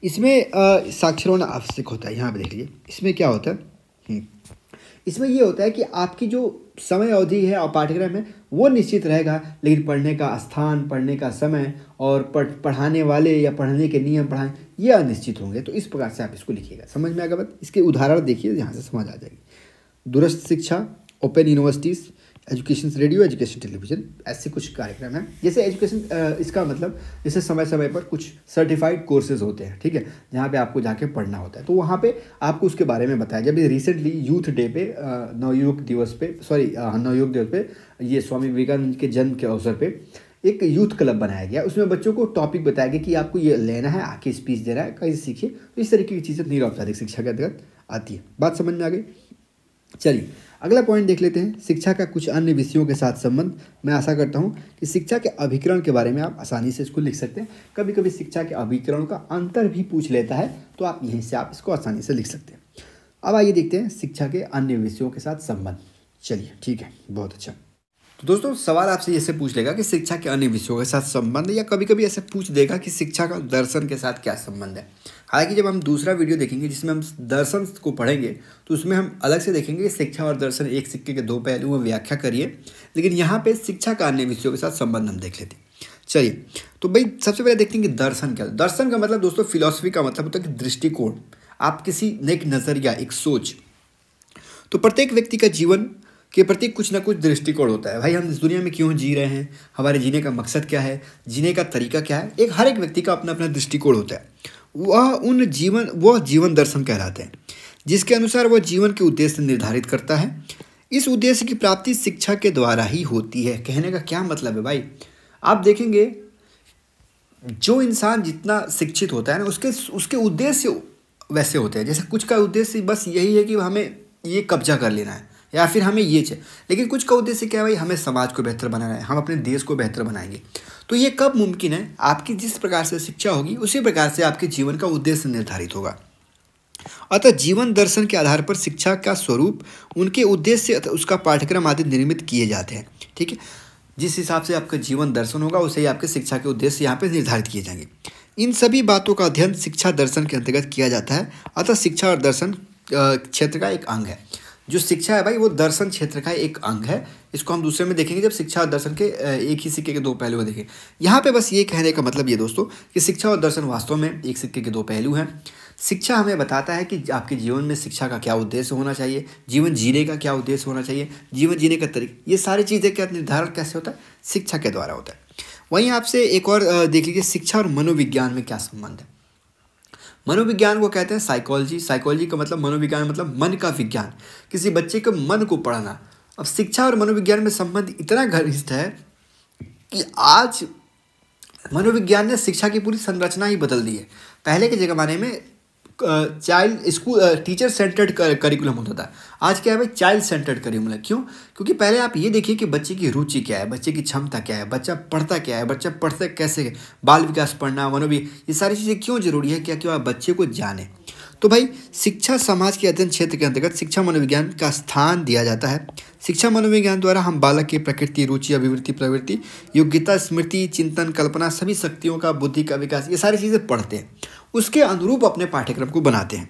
इसमें साक्षर होना आवश्यक होता है यहाँ पर देख लीजिए इसमें क्या होता है हम्म। इसमें ये होता है कि आपकी जो समय अवधि है और पाठ्यक्रम है वो निश्चित रहेगा लेकिन पढ़ने का स्थान पढ़ने का समय और पढ़ाने वाले या पढ़ने के नियम पढ़ाएं ये अनिश्चित होंगे तो इस प्रकार से आप इसको लिखिएगा समझ में आएगा बात इसके उदाहरण देखिए यहाँ से समझ आ जाएगी दुरस्थ शिक्षा open universities education radio education television ऐसे कुछ कार्यक्रम हैं जैसे एजुकेशन इसका मतलब जैसे समय समय पर कुछ सर्टिफाइड कोर्सेज होते हैं ठीक है जहाँ पे आपको जाके पढ़ना होता है तो वहाँ पे आपको उसके बारे में बताया जब रिसेंटली यूथ डे पे नवयुवक दिवस पे सॉरी हाँ, नवयुवक दिवस पे ये स्वामी विवेकानंद के जन्म के अवसर पर एक यूथ क्लब बनाया गया उसमें बच्चों को टॉपिक बताया गया कि आपको ये लेना है आके स्पीच देना है कहीं सीखिए तो इस तरीके की चीज़ें निरौपचारिक शिक्षा के अंतर्गत आती है बात समझ में आ गई चलिए अगला पॉइंट देख लेते हैं शिक्षा का कुछ अन्य विषयों के साथ संबंध मैं आशा करता हूँ कि शिक्षा के अभिकरण के बारे में आप आसानी से इसको लिख सकते हैं कभी कभी शिक्षा के अभिकरण का अंतर भी पूछ लेता है तो आप यहीं से आप इसको आसानी से लिख सकते हैं अब आइए देखते हैं शिक्षा के अन्य विषयों के साथ संबंध चलिए ठीक है बहुत अच्छा तो दोस्तों सवाल आपसे ऐसे पूछ लेगा कि शिक्षा के अन्य विषयों के साथ संबंध है या कभी कभी ऐसे पूछ देगा कि शिक्षा का दर्शन के साथ क्या संबंध है हालांकि जब हम दूसरा वीडियो देखेंगे जिसमें हम दर्शन को पढ़ेंगे तो उसमें हम अलग से देखेंगे शिक्षा और दर्शन एक सिक्के के दो पहलू में व्याख्या करिए लेकिन यहाँ पर शिक्षा का अन्य विषयों के साथ संबंध हम देख लेते हैं चलिए तो भाई सबसे पहले देखते हैं कि दर्शन क्या दर्शन का मतलब दोस्तों फिलोसफी का मतलब होता है कि दृष्टिकोण आप किसी एक नज़रिया एक सोच तो प्रत्येक व्यक्ति का जीवन के प्रति कुछ ना कुछ दृष्टिकोण होता है भाई हम इस दुनिया में क्यों जी रहे हैं हमारे जीने का मकसद क्या है जीने का तरीका क्या है एक हर एक व्यक्ति का अपना अपना दृष्टिकोण होता है वह उन जीवन वह जीवन दर्शन कहलाते हैं जिसके अनुसार वह जीवन के उद्देश्य निर्धारित करता है इस उद्देश्य की प्राप्ति शिक्षा के द्वारा ही होती है कहने का क्या मतलब है भाई आप देखेंगे जो इंसान जितना शिक्षित होता है ना उसके उसके उद्देश्य वैसे होते हैं जैसे कुछ का उद्देश्य बस यही है कि हमें ये कब्जा कर लेना है या फिर हमें ये चाहिए लेकिन कुछ का उद्देश्य क्या है भाई हमें समाज को बेहतर बनाना है हम अपने देश को बेहतर बनाएंगे तो ये कब मुमकिन है आपकी जिस प्रकार से शिक्षा होगी उसी प्रकार से आपके जीवन का उद्देश्य निर्धारित होगा अतः जीवन दर्शन के आधार पर शिक्षा का स्वरूप उनके उद्देश्य अतः उसका पाठ्यक्रम आदि निर्मित किए जाते हैं ठीक है जिस हिसाब से आपका जीवन दर्शन होगा उसे ही आपके शिक्षा के उद्देश्य यहाँ पर निर्धारित किए जाएंगे इन सभी बातों का अध्ययन शिक्षा दर्शन के अंतर्गत किया जाता है अतः शिक्षा और दर्शन क्षेत्र का एक अंग है जो शिक्षा है भाई वो दर्शन क्षेत्र का एक अंग है इसको हम दूसरे में देखेंगे जब शिक्षा और दर्शन के एक ही सिक्के के दो पहलू देखें यहाँ पे बस ये कहने का मतलब ये दोस्तों कि शिक्षा और दर्शन वास्तव में एक सिक्के के दो पहलू हैं शिक्षा हमें बताता है कि आपके जीवन में शिक्षा का क्या उद्देश्य होना चाहिए जीवन जीने का क्या उद्देश्य होना चाहिए जीवन जीने का तरीके ये सारी चीज़ें क्या निर्धारण कैसे होता है शिक्षा के द्वारा होता है वहीं आपसे एक और देख लीजिए शिक्षा और मनोविज्ञान में क्या संबंध है मनोविज्ञान को कहते हैं साइकोलॉजी साइकोलॉजी का मतलब मनोविज्ञान मतलब मन का विज्ञान किसी बच्चे के मन को पढ़ाना अब शिक्षा और मनोविज्ञान में संबंध इतना घनिष्ठ है कि आज मनोविज्ञान ने शिक्षा की पूरी संरचना ही बदल दी है पहले के जमाने में child school teacher centred curriculum होता था आज क्या है भाई चाइल्ड सेंटर्ड करिकुलम क्यों क्योंकि पहले आप ये देखिए कि बच्चे की रुचि क्या है बच्चे की क्षमता क्या है बच्चा पढ़ता क्या है बच्चा पढ़ते कैसे बाल विकास पढ़ना मनोवी ये सारी चीज़ें क्यों जरूरी है क्या क्यों आप बच्चे को जाने तो भाई शिक्षा समाज के अध्ययन क्षेत्र के अंतर्गत शिक्षा मनोविज्ञान का स्थान दिया जाता है शिक्षा मनोविज्ञान द्वारा हम बालक की प्रकृति रुचि अभिवृत्ति प्रवृत्ति योग्यता स्मृति चिंतन कल्पना सभी शक्तियों का बुद्धि का विकास ये सारी चीज़ें पढ़ते हैं उसके अनुरूप अपने पाठ्यक्रम को बनाते हैं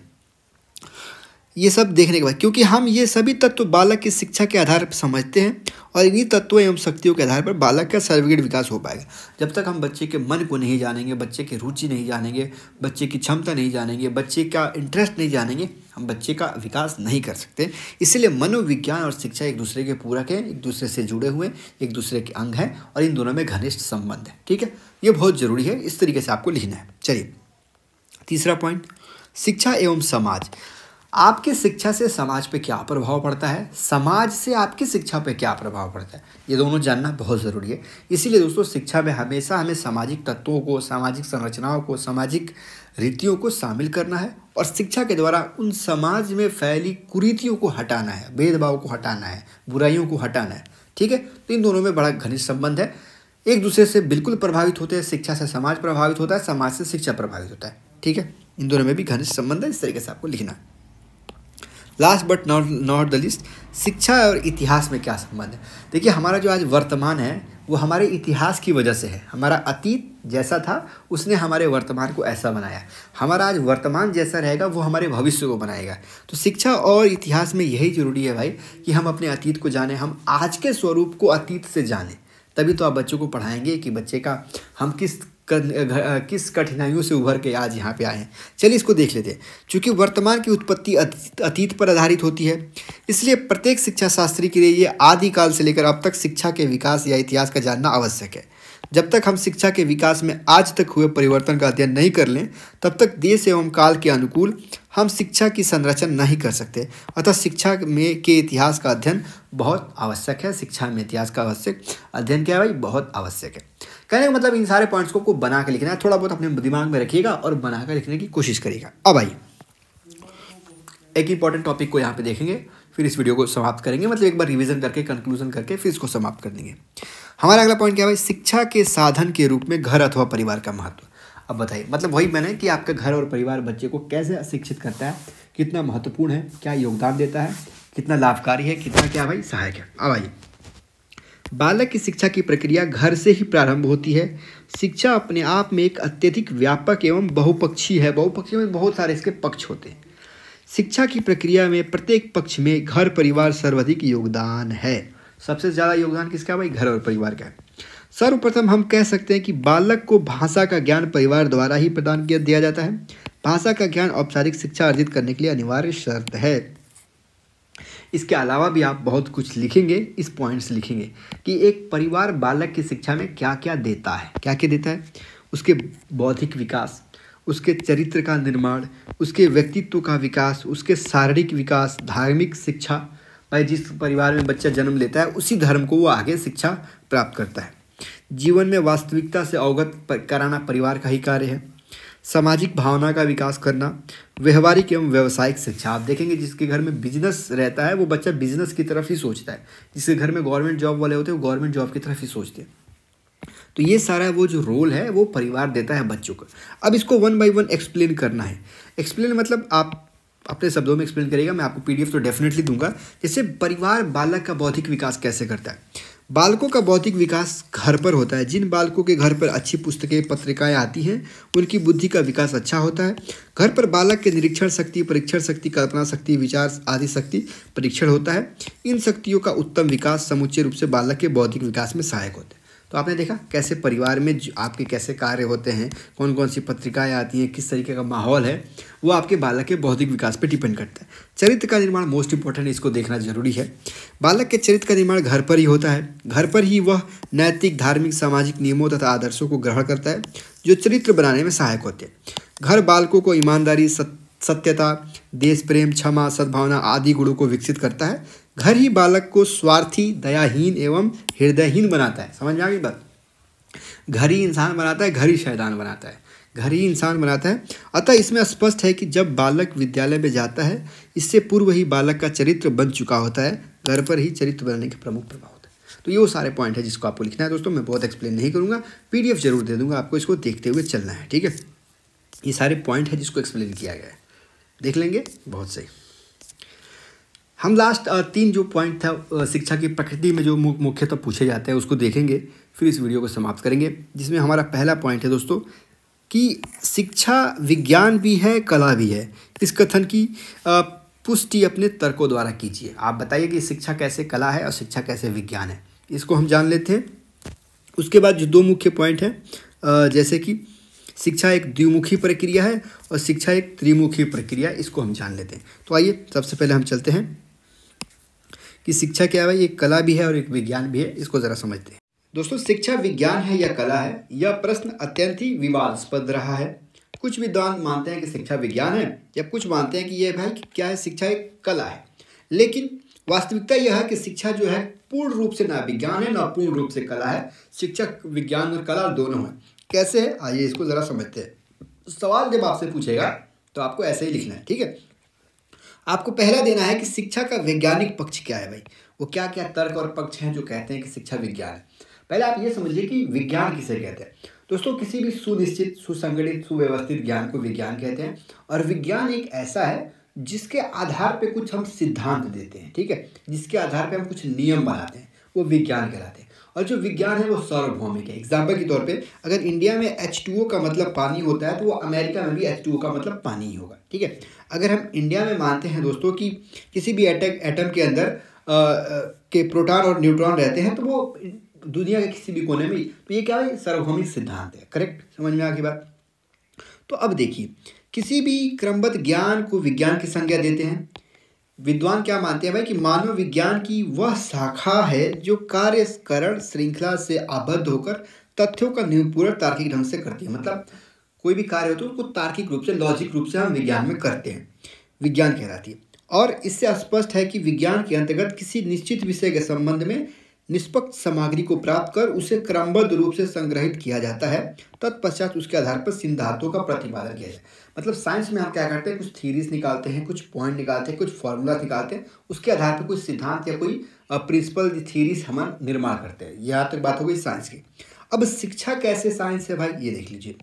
ये सब देखने के बाद क्योंकि हम ये सभी तत्व बालक की शिक्षा के आधार पर समझते हैं और इन्हीं तत्वों एवं शक्तियों के आधार पर बालक का सर्वगीण विकास हो पाएगा जब तक हम बच्चे के मन को नहीं जानेंगे बच्चे की रुचि नहीं जानेंगे बच्चे की क्षमता नहीं जानेंगे बच्चे का इंटरेस्ट नहीं जानेंगे हम बच्चे का विकास नहीं कर सकते इसलिए मनोविज्ञान और शिक्षा एक दूसरे के पूरक हैं एक दूसरे से जुड़े हुए एक दूसरे के अंग हैं और इन दोनों में घनिष्ठ संबंध है ठीक है ये बहुत ज़रूरी है इस तरीके से आपको लिखना है चलिए तीसरा पॉइंट शिक्षा एवं समाज आपके शिक्षा से समाज पे क्या प्रभाव पड़ता है समाज से आपकी शिक्षा पे क्या प्रभाव पड़ता है ये दोनों जानना बहुत ज़रूरी है इसीलिए दोस्तों शिक्षा में हमेशा हमें सामाजिक तत्वों को सामाजिक संरचनाओं को सामाजिक रीतियों को शामिल करना है और शिक्षा के द्वारा उन समाज में फैली कुरीतियों को हटाना है भेदभाव को हटाना है बुराइयों को हटाना है ठीक है तो इन दोनों में बड़ा घनिष्ठ संबंध है एक दूसरे से बिल्कुल प्रभावित होते हैं शिक्षा से समाज प्रभावित होता है समाज से शिक्षा प्रभावित होता है ठीक है इन दोनों में भी घनिष्ठ संबंध है इस तरीके से आपको लिखना है last but not not the least शिक्षा और इतिहास में क्या संबंध है देखिए हमारा जो आज वर्तमान है वो हमारे इतिहास की वजह से है हमारा अतीत जैसा था उसने हमारे वर्तमान को ऐसा बनाया हमारा आज वर्तमान जैसा रहेगा वो हमारे भविष्य को बनाएगा तो शिक्षा और इतिहास में यही ज़रूरी है भाई कि हम अपने अतीत को जाने हम आज के स्वरूप को अतीत से जाने तभी तो आप बच्चों को पढ़ाएंगे कि बच्चे का हम किस किस कठिनाइयों से उभर के आज यहाँ पे आए हैं चलिए इसको देख लेते हैं चूँकि वर्तमान की उत्पत्ति अतीत पर आधारित होती है इसलिए प्रत्येक शिक्षा शास्त्री के लिए ये आदिकाल से लेकर अब तक शिक्षा के विकास या इतिहास का जानना आवश्यक है जब तक हम शिक्षा के विकास में आज तक हुए परिवर्तन का अध्ययन नहीं कर लें तब तक देश एवं काल के अनुकूल हम शिक्षा की संरचना नहीं कर सकते अतः शिक्षा में के इतिहास का अध्ययन बहुत आवश्यक है शिक्षा में इतिहास का आवश्यक अध्ययन क्या है भाई बहुत आवश्यक है कहने का मतलब इन सारे पॉइंट्स को आपको बना के लिखना है थोड़ा बहुत अपने दिमाग में रखिएगा और बना कर लिखने की कोशिश करिएगा अब आइए एक इंपॉर्टेंट टॉपिक को यहाँ पे देखेंगे फिर इस वीडियो को समाप्त करेंगे मतलब एक बार रिवीजन करके कंक्लूजन करके फिर इसको समाप्त कर देंगे हमारा अगला पॉइंट क्या है शिक्षा के साधन के रूप में घर अथवा परिवार का महत्व अब बताइए मतलब वही मैंने कि आपका घर और परिवार बच्चे को कैसे शिक्षित करता है कितना महत्वपूर्ण है क्या योगदान देता है कितना लाभकारी है कितना क्या भाई सहायक है अब आइए बालक की शिक्षा की प्रक्रिया घर से ही प्रारंभ होती है शिक्षा अपने आप में एक अत्यधिक व्यापक एवं बहुपक्षी है बहुपक्षी में बहुत सारे इसके पक्ष होते हैं शिक्षा की प्रक्रिया में प्रत्येक पक्ष में घर परिवार सर्वाधिक योगदान है सबसे ज़्यादा योगदान किसका भाई घर और परिवार का है सर्वप्रथम हम कह सकते हैं कि बालक को भाषा का ज्ञान परिवार द्वारा ही प्रदान किया दिया जाता है भाषा का ज्ञान औपचारिक शिक्षा अर्जित करने के लिए अनिवार्य शर्त है इसके अलावा भी आप बहुत कुछ लिखेंगे इस पॉइंट्स लिखेंगे कि एक परिवार बालक की शिक्षा में क्या क्या देता है क्या क्या देता है उसके बौद्धिक विकास उसके चरित्र का निर्माण उसके व्यक्तित्व का विकास उसके शारीरिक विकास धार्मिक शिक्षा भाई जिस परिवार में बच्चा जन्म लेता है उसी धर्म को वो आगे शिक्षा प्राप्त करता है जीवन में वास्तविकता से अवगत कराना परिवार का ही कार्य है सामाजिक भावना का विकास करना व्यवहारिक एवं व्यावसायिक शिक्षा आप देखेंगे जिसके घर में बिजनेस रहता है वो बच्चा बिजनेस की तरफ ही सोचता है जिसके घर में गवर्नमेंट जॉब वाले होते हैं वो गवर्नमेंट जॉब की तरफ ही सोचते हैं तो ये सारा वो जो रोल है वो परिवार देता है बच्चों को अब इसको वन बाई वन एक्सप्लेन करना है एक्सप्लेन मतलब आप अपने शब्दों में एक्सप्लेन करेगा मैं आपको पीडीएफ तो डेफिनेटली दूंगा जैसे परिवार बालक का बौद्धिक विकास कैसे करता है बालकों का बौद्धिक विकास घर पर होता है जिन बालकों के घर पर अच्छी पुस्तकें पत्रिकाएं आती हैं उनकी बुद्धि का विकास अच्छा होता है घर पर बालक के निरीक्षण शक्ति परीक्षण शक्ति कल्पना शक्ति विचार आदि शक्ति परीक्षण होता है इन शक्तियों का उत्तम विकास समुचे रूप से बालक के बौद्धिक विकास में सहायक होता है तो आपने देखा कैसे परिवार में आपके कैसे कार्य होते हैं कौन कौन सी पत्रिकाएँ आती हैं किस तरीके का माहौल है वो आपके बालक के बौद्धिक विकास पर डिपेंड करता है चरित्र का निर्माण मोस्ट इंपॉर्टेंट इसको देखना जरूरी है बालक के चरित्र का निर्माण घर पर ही होता है घर पर ही वह नैतिक धार्मिक सामाजिक नियमों तथा आदर्शों को ग्रहण करता है जो चरित्र बनाने में सहायक होते हैं घर बालकों को ईमानदारी सत्यता देश प्रेम क्षमा सद्भावना आदि गुणों को विकसित करता है घर ही बालक को स्वार्थी दयाहीन एवं हृदयहीन बनाता है समझ में आ गई बात घर ही इंसान बनाता है घर ही शैदान बनाता है घर ही इंसान बनाता है अतः इसमें स्पष्ट है कि जब बालक विद्यालय में जाता है इससे पूर्व ही बालक का चरित्र बन चुका होता है घर पर ही चरित्र बनने के प्रमुख प्रभाव होता है तो ये वो सारे पॉइंट है जिसको आपको लिखना है दोस्तों मैं बहुत एक्सप्लेन नहीं करूँगा पी जरूर दे दूँगा आपको इसको देखते हुए चलना है ठीक है ये सारे पॉइंट है जिसको एक्सप्लेन किया गया है देख लेंगे बहुत सही हम लास्ट uh, तीन जो पॉइंट था uh, शिक्षा की प्रकृति में जो मुख्यतः तो पूछे जाते हैं उसको देखेंगे फिर इस वीडियो को समाप्त करेंगे जिसमें हमारा पहला पॉइंट है दोस्तों कि शिक्षा विज्ञान भी है कला भी है इस कथन की uh, पुष्टि अपने तर्कों द्वारा कीजिए आप बताइए कि शिक्षा कैसे कला है और शिक्षा कैसे विज्ञान है इसको हम जान लेते हैं उसके बाद जो दो मुख्य पॉइंट हैं जैसे कि शिक्षा एक द्विमुखी प्रक्रिया है और शिक्षा एक त्रिमुखी प्रक्रिया इसको हम जान लेते हैं तो आइए सबसे पहले हम चलते हैं कि शिक्षा क्या है ये कला भी है और एक विज्ञान भी है इसको ज़रा समझते हैं दोस्तों शिक्षा विज्ञान है या कला है यह प्रश्न अत्यंत ही विवादास्पद रहा है कुछ विद्वान मानते हैं कि शिक्षा विज्ञान है या कुछ मानते हैं कि यह भाई कि क्या है शिक्षा एक कला है लेकिन वास्तविकता यह है कि शिक्षा जो है पूर्ण रूप से ना विज्ञान है ना पूर्ण रूप से कला है शिक्षा विज्ञान और कला दोनों है कैसे है आइए इसको ज़रा समझते हैं सवाल जब आपसे पूछेगा तो आपको ऐसे ही लिखना है ठीक है आपको पहला देना है कि शिक्षा का वैज्ञानिक पक्ष क्या है भाई वो क्या क्या तर्क और पक्ष हैं जो कहते हैं कि शिक्षा विज्ञान है पहले आप ये समझिए कि विज्ञान किसे कहते हैं दोस्तों किसी भी सुनिश्चित सुसंगठित सुव्यवस्थित ज्ञान को विज्ञान कहते हैं और विज्ञान एक ऐसा है जिसके आधार पर कुछ हम सिद्धांत देते हैं ठीक है जिसके आधार पर हम कुछ नियम बनाते हैं वो विज्ञान कहलाते हैं और जो विज्ञान है वो सार्वभौमिक है एग्जाम्पल के तौर पे अगर इंडिया में एच का मतलब पानी होता है तो वो अमेरिका में भी एच का मतलब पानी ही होगा ठीक है अगर हम इंडिया में मानते हैं दोस्तों कि किसी भी एटम एटम के अंदर आ, के प्रोटॉन और न्यूट्रॉन रहते हैं तो वो दुनिया के किसी भी कोने में तो ये क्या है सार्वभौमिक सिद्धांत है करेक्ट समझ में आगे बात तो अब देखिए किसी भी क्रमबद्ध ज्ञान को विज्ञान की संज्ञा देते हैं विद्वान क्या मानते हैं भाई कि मानव विज्ञान की वह शाखा है जो कार्यकरण श्रृंखला से आबद्ध होकर तथ्यों का निपूर्ण तार्किक ढंग से करती है मतलब कोई भी कार्य हो तो उसको तार्किक रूप से लॉजिक रूप से हम विज्ञान में करते हैं विज्ञान कहलाती है और इससे स्पष्ट है कि विज्ञान के अंतर्गत किसी निश्चित विषय के संबंध में निष्पक्ष सामग्री को प्राप्त कर उसे क्रमबद्ध रूप से संग्रहित किया जाता है तत्पश्चात उसके आधार पर सिद्धांतों का प्रतिपादन किया जाता है मतलब साइंस में हम क्या करते हैं कुछ थीरीज निकालते हैं कुछ पॉइंट निकालते हैं कुछ फॉर्मूला निकालते हैं उसके आधार पर कुछ सिद्धांत या कोई प्रिंसिपल थीरीज हम निर्माण करते हैं यहाँ तक तो बात हो गई साइंस की अब शिक्षा कैसे साइंस है भाई ये देख लीजिए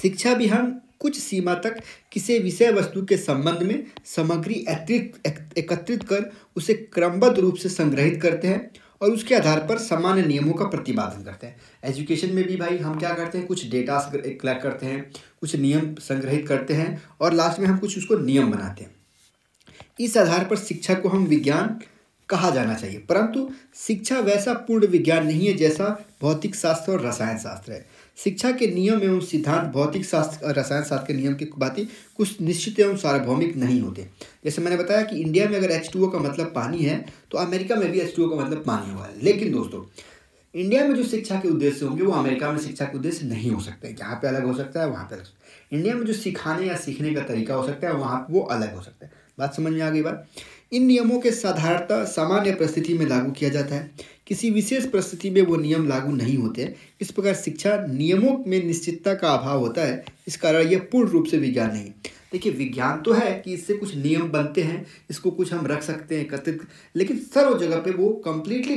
शिक्षा भी हम कुछ सीमा तक किसी विषय वस्तु के संबंध में सामग्री एकत्रित एकत्रित कर उसे क्रमबद्ध रूप से संग्रहित करते हैं और उसके आधार पर सामान्य नियमों का प्रतिपादन करते हैं एजुकेशन में भी भाई हम क्या करते हैं कुछ डेटा कलेक्ट करते हैं कुछ नियम संग्रहित करते हैं और लास्ट में हम कुछ उसको नियम बनाते हैं इस आधार पर शिक्षा को हम विज्ञान कहा जाना चाहिए परंतु शिक्षा वैसा पूर्ण विज्ञान नहीं है जैसा भौतिक शास्त्र और रसायन शास्त्र है शिक्षा के नियम एवं सिद्धांत भौतिक शास्त्र और रसायन शास्त्र के नियम के भांति कुछ निश्चित एवं सार्वभौमिक नहीं होते जैसे मैंने बताया कि इंडिया में अगर एच का मतलब पानी है तो अमेरिका में भी एच का मतलब पानी हुआ है लेकिन दोस्तों इंडिया में जो शिक्षा के उद्देश्य होंगे वो अमेरिका में शिक्षा के उद्देश्य नहीं हो सकते जहाँ पे अलग हो सकता है वहाँ पे अलग इंडिया में जो सिखाने या सीखने का तरीका हो सकता है वहाँ वो अलग हो सकता है बात समझ में आ गई बात इन नियमों के साधारणतः सामान्य परिस्थिति में लागू किया जाता है किसी विशेष परिस्थिति में वो नियम लागू नहीं होते इस प्रकार शिक्षा नियमों में निश्चितता का अभाव होता है इस कारण यह पूर्ण रूप से विज्ञान नहीं देखिए विज्ञान तो है कि इससे कुछ नियम बनते हैं इसको कुछ हम रख सकते हैं कथित लेकिन सर्व जगह पे वो कम्प्लीटली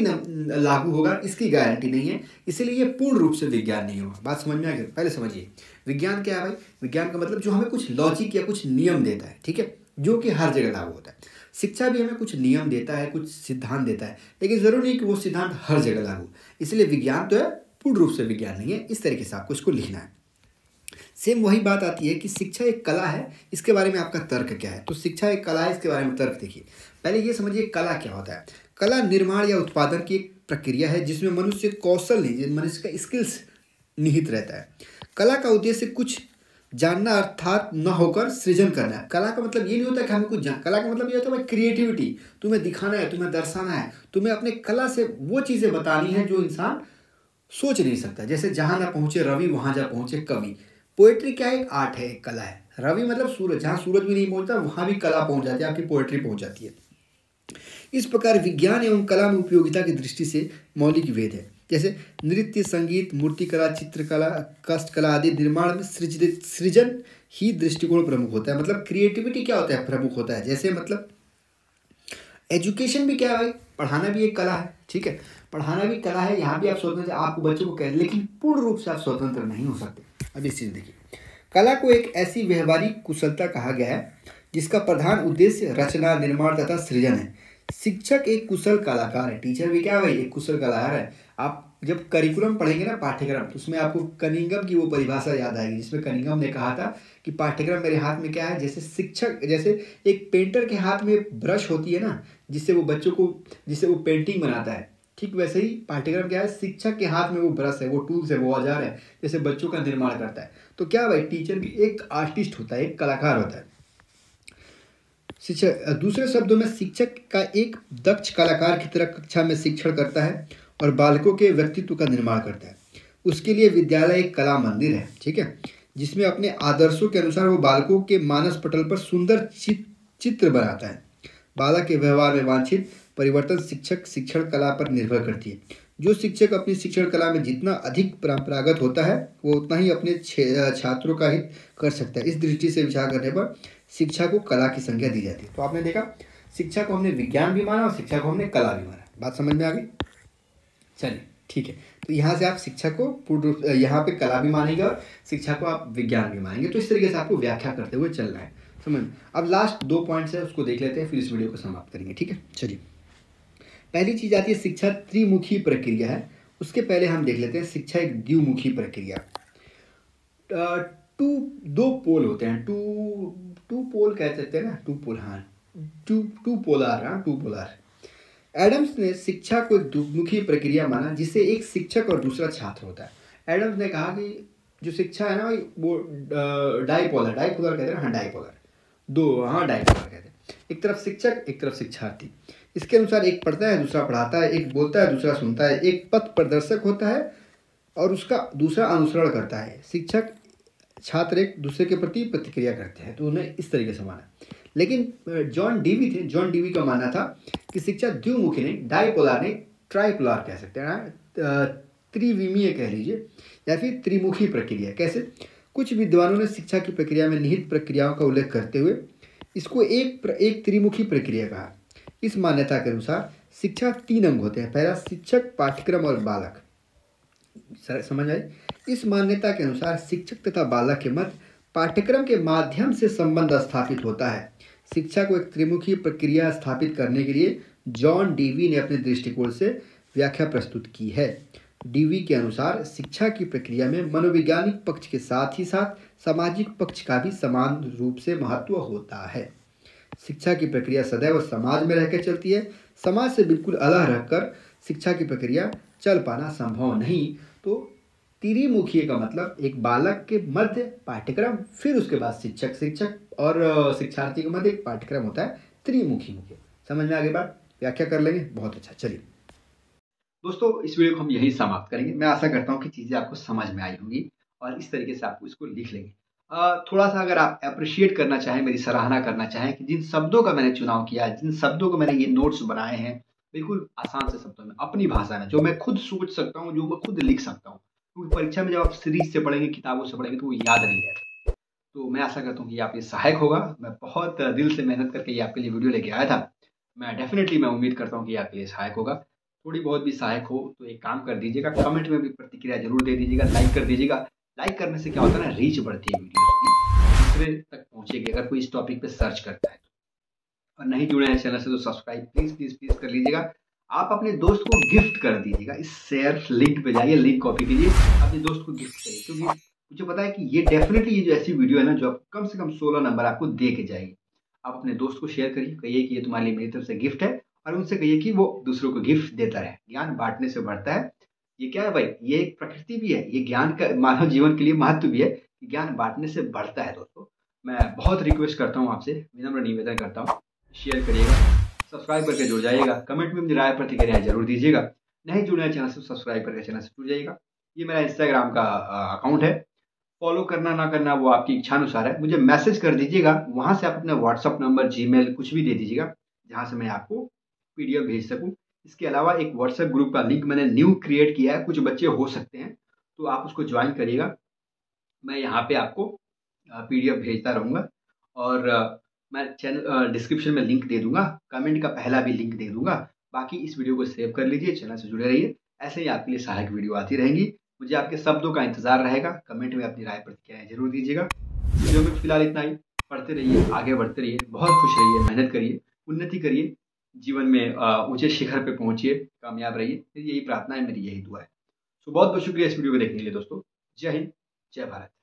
लागू होगा इसकी गारंटी नहीं है इसीलिए ये पूर्ण रूप से विज्ञान नहीं होगा बात समझ में आ गई पहले समझिए विज्ञान क्या है भाई विज्ञान का मतलब जो हमें कुछ लॉजिक या कुछ नियम देता है ठीक है जो कि हर जगह लागू होता है शिक्षा भी हमें कुछ नियम देता है कुछ सिद्धांत देता है लेकिन ज़रूरी नहीं कि वो सिद्धांत हर जगह लागू इसलिए विज्ञान तो है पूर्ण रूप से विज्ञान नहीं है इस तरीके से आपको इसको लिखना है सेम वही बात आती है कि शिक्षा एक कला है इसके बारे में आपका तर्क क्या है तो शिक्षा एक कला है इसके बारे में तर्क देखिए पहले ये समझिए कला क्या होता है कला निर्माण या उत्पादन की एक प्रक्रिया है जिसमें मनुष्य कौशल नहीं मनुष्य का स्किल्स निहित रहता है कला का उद्देश्य कुछ जानना अर्थात न होकर सृजन करना है कला का मतलब ये नहीं होता कि हमें कुछ जान कला का मतलब ये होता है क्रिएटिविटी तुम्हें दिखाना है तुम्हें दर्शाना है तुम्हें अपने कला से वो चीज़ें बतानी है जो इंसान सोच नहीं सकता जैसे जहाँ ना पहुँचे रवि वहाँ जा पहुँचे कवि पोएट्री क्या एक आर्ट है एक कला है रवि मतलब सूरज जहाँ सूरज भी नहीं पहुँचता वहाँ भी कला पहुँच जाती है आपकी पोएट्री पहुँच जाती है इस प्रकार विज्ञान एवं कला में उपयोगिता की दृष्टि से मौलिक वेद है जैसे नृत्य संगीत मूर्तिकला चित्रकला कष्टकला आदि निर्माण में सृजन सृजन ही दृष्टिकोण प्रमुख होता है मतलब क्रिएटिविटी क्या होता है प्रमुख होता है जैसे मतलब एजुकेशन भी क्या है पढ़ाना भी एक कला है ठीक है पढ़ाना भी कला है यहाँ भी आप स्वतंत्र आपको बच्चों को कह लेकिन पूर्ण रूप से आप स्वतंत्र नहीं हो सकते अब इस चीज़ देखिए कला को एक ऐसी व्यवहारिक कुशलता कहा गया है जिसका प्रधान उद्देश्य रचना निर्माण तथा सृजन है शिक्षक एक कुशल कलाकार है टीचर भी क्या भाई एक कुशल कलाकार है आप जब करिकुलम पढ़ेंगे ना पाठ्यक्रम तो उसमें आपको कनिंगम की वो परिभाषा याद आएगी जिसमें कनिंगम ने कहा था कि पाठ्यक्रम मेरे हाथ में क्या है जैसे शिक्षक जैसे एक पेंटर के हाथ में ब्रश होती है ना जिससे वो बच्चों को जिससे वो पेंटिंग बनाता है ठीक वैसे ही पाठ्यक्रम क्या है शिक्षक के हाथ में वो ब्रश है वो टूल्स है वो औजार है जैसे बच्चों का निर्माण करता है तो क्या भाई टीचर भी एक आर्टिस्ट होता है एक कलाकार होता है शिक्षक दूसरे शब्दों में शिक्षक का एक दक्ष कलाकार की तरह कक्षा में शिक्षण करता है और बालकों के व्यक्तित्व का निर्माण करता है उसके लिए विद्यालय एक कला मंदिर है ठीक है जिसमें अपने आदर्शों के अनुसार वो बालकों के मानस पटल पर सुंदर चित्र बनाता है बालक के व्यवहार में वांछित परिवर्तन शिक्षक शिक्षण कला पर निर्भर करती है जो शिक्षक अपनी शिक्षण कला में जितना अधिक परंपरागत होता है वो उतना ही अपने छात्रों का हित कर सकता है इस दृष्टि से विचार करने पर शिक्षा को कला की संज्ञा दी जाती है तो आपने देखा शिक्षा को हमने विज्ञान भी माना और शिक्षा को हमने कला भी माना बात समझ में आ गई चलिए ठीक है तो यहाँ से आप शिक्षा को पूर्ण रूप यहाँ पे कला भी मानेंगे और शिक्षा को आप विज्ञान भी मानेंगे तो इस तरीके से आपको व्याख्या करते हुए चलना है समझ अब लास्ट दो पॉइंट्स है उसको देख लेते हैं फिर इस वीडियो को समाप्त करेंगे ठीक है चलिए पहली चीज़ आती है शिक्षा त्रिमुखी प्रक्रिया है उसके पहले हम देख लेते हैं शिक्षा एक द्विमुखी प्रक्रिया टू दो पोल होते हैं टू टू पोल कह सकते हैं ना टू पोल हाँ टू टू पोलार हाँ टू पोलार एडम्स ने शिक्षा को एक दुखमुखी प्रक्रिया माना जिसे एक शिक्षक और दूसरा छात्र होता है एडम्स ने कहा कि जो शिक्षा है ना वो डाइपोलर डाइपोलर कहते हैं हाँ डाइपोलर दो हाँ डाइपोलर कहते हैं एक तरफ शिक्षक एक तरफ शिक्षार्थी इसके अनुसार एक पढ़ता है दूसरा पढ़ाता है एक बोलता है दूसरा सुनता है एक पथ प्रदर्शक होता है और उसका दूसरा अनुसरण करता है शिक्षक छात्र एक दूसरे के प्रति प्रतिक्रिया करते हैं तो उन्हें इस तरीके से माना लेकिन जॉन डीवी थे जॉन डीवी का मानना था कि शिक्षा द्विमुखी नहीं डाइपोलार नहीं ट्राइपोलार कह सकते हैं त्रिविमीय कह लीजिए या फिर त्रिमुखी प्रक्रिया कैसे कुछ विद्वानों ने शिक्षा की प्रक्रिया में निहित प्रक्रियाओं का उल्लेख करते हुए इसको एक प्र, एक त्रिमुखी प्रक्रिया कहा इस मान्यता के अनुसार शिक्षा तीन अंग होते हैं पहला शिक्षक पाठ्यक्रम और बालक समझ आई इस मान्यता के अनुसार शिक्षक तथा बालक के मत पाठ्यक्रम के माध्यम से संबंध स्थापित होता है शिक्षा को एक त्रिमुखी प्रक्रिया स्थापित करने के लिए जॉन डीवी ने अपने दृष्टिकोण से व्याख्या प्रस्तुत की है डीवी के अनुसार शिक्षा की प्रक्रिया में मनोवैज्ञानिक पक्ष के साथ ही साथ सामाजिक पक्ष का भी समान रूप से महत्व होता है शिक्षा की प्रक्रिया सदैव समाज में रहकर चलती है समाज से बिल्कुल अलग रहकर शिक्षा की प्रक्रिया चल पाना संभव नहीं तो त्रिमुखी का मतलब एक बालक के मध्य पाठ्यक्रम फिर उसके बाद शिक्षक शिक्षक और शिक्षार्थी के मध्य एक पाठ्यक्रम होता है त्रिमुखी मुख्य समझ में आगे बात व्याख्या कर लेंगे बहुत अच्छा चलिए दोस्तों इस वीडियो को हम यही समाप्त करेंगे मैं आशा करता हूँ कि चीज़ें आपको समझ में आई होंगी और इस तरीके से आपको इसको लिख लेंगे थोड़ा सा अगर आप अप्रिशिएट करना चाहें मेरी सराहना करना चाहें कि जिन शब्दों का मैंने चुनाव किया जिन शब्दों को मैंने ये नोट्स बनाए हैं बिल्कुल आसान से शब्दों में अपनी भाषा में जो मैं खुद सोच सकता हूँ जो मैं खुद लिख सकता हूँ क्योंकि परीक्षा में जब आप सीरीज से पढ़ेंगे किताबों से पढ़ेंगे तो वो याद नहीं रहता तो मैं आशा करता हूँ कि आपके सहायक होगा मैं बहुत दिल से मेहनत करके ये आपके लिए वीडियो लेके आया था मैं डेफिनेटली मैं उम्मीद करता हूँ कि आपके लिए सहायक होगा थोड़ी बहुत भी सहायक हो तो एक काम कर दीजिएगा कमेंट में भी प्रतिक्रिया जरूर दे दीजिएगा लाइक कर दीजिएगा लाइक करने से क्या होता है ना रीच बढ़ती है वीडियो की दूसरे तक पहुँचेगी अगर कोई इस टॉपिक पर सर्च करता है और नहीं जुड़े हैं चैनल से तो सब्सक्राइब प्लीज प्लीज प्लीज कर लीजिएगा आप अपने दोस्त को गिफ्ट कर दीजिएगा इस शेयर लिंक पे जाइए लिंक कॉपी कीजिए अपने दोस्त को गिफ्ट करिए क्योंकि मुझे पता है कि ये डेफिनेटली ये जो ऐसी वीडियो है ना जो आप कम से कम सोलह नंबर आपको दे के जाएगी आप अपने दोस्त को शेयर करिए कहिए कि ये तुम्हारे लिए मेरी तरफ से गिफ्ट है और उनसे कहिए कि वो दूसरों को गिफ्ट देता रहे ज्ञान बांटने से बढ़ता है ये क्या है भाई ये एक प्रकृति भी है ये ज्ञान का मानव जीवन के लिए महत्व भी है कि ज्ञान बांटने से बढ़ता है दोस्तों मैं बहुत रिक्वेस्ट करता हूँ आपसे विनम्र निवेदन करता हूँ शेयर करिएगा सब्सक्राइब करके जुड़ जाइएगा कमेंट में मुझे राय प्रतिक्रिया जरूर दीजिएगा नहीं जुड़ना चैनल से सब्सक्राइब करके चैनल से जुड़ जाइएगा ये मेरा इंस्टाग्राम का अकाउंट है फॉलो करना ना करना वो आपकी इच्छा अनुसार है मुझे मैसेज कर दीजिएगा वहाँ से आप अपना व्हाट्सअप नंबर जीमेल कुछ भी दे दीजिएगा जहाँ से मैं आपको पीडीएफ भेज सकूँ इसके अलावा एक व्हाट्सएप ग्रुप का लिंक मैंने न्यू क्रिएट किया है कुछ बच्चे हो सकते हैं तो आप उसको ज्वाइन करिएगा मैं यहाँ पे आपको पीडीएफ भेजता रहूँगा और मैं चैनल डिस्क्रिप्शन में लिंक दे दूंगा कमेंट का पहला भी लिंक दे दूंगा बाकी इस वीडियो को सेव कर लीजिए चैनल से जुड़े रहिए ऐसे ही आपके लिए सहायक वीडियो आती रहेंगी मुझे आपके शब्दों का इंतजार रहेगा कमेंट में अपनी राय प्रतिक्रिया जरूर दीजिएगा वीडियो में फिलहाल इतना ही पढ़ते रहिए आगे बढ़ते रहिए बहुत खुश रहिए मेहनत करिए उन्नति करिए जीवन में ऊंचे शिखर पर पहुंचिए कामयाब रहिए यही प्रार्थना है मेरी यही दुआ है सो बहुत बहुत शुक्रिया इस वीडियो को देखने के लिए दोस्तों जय हिंद जय भारत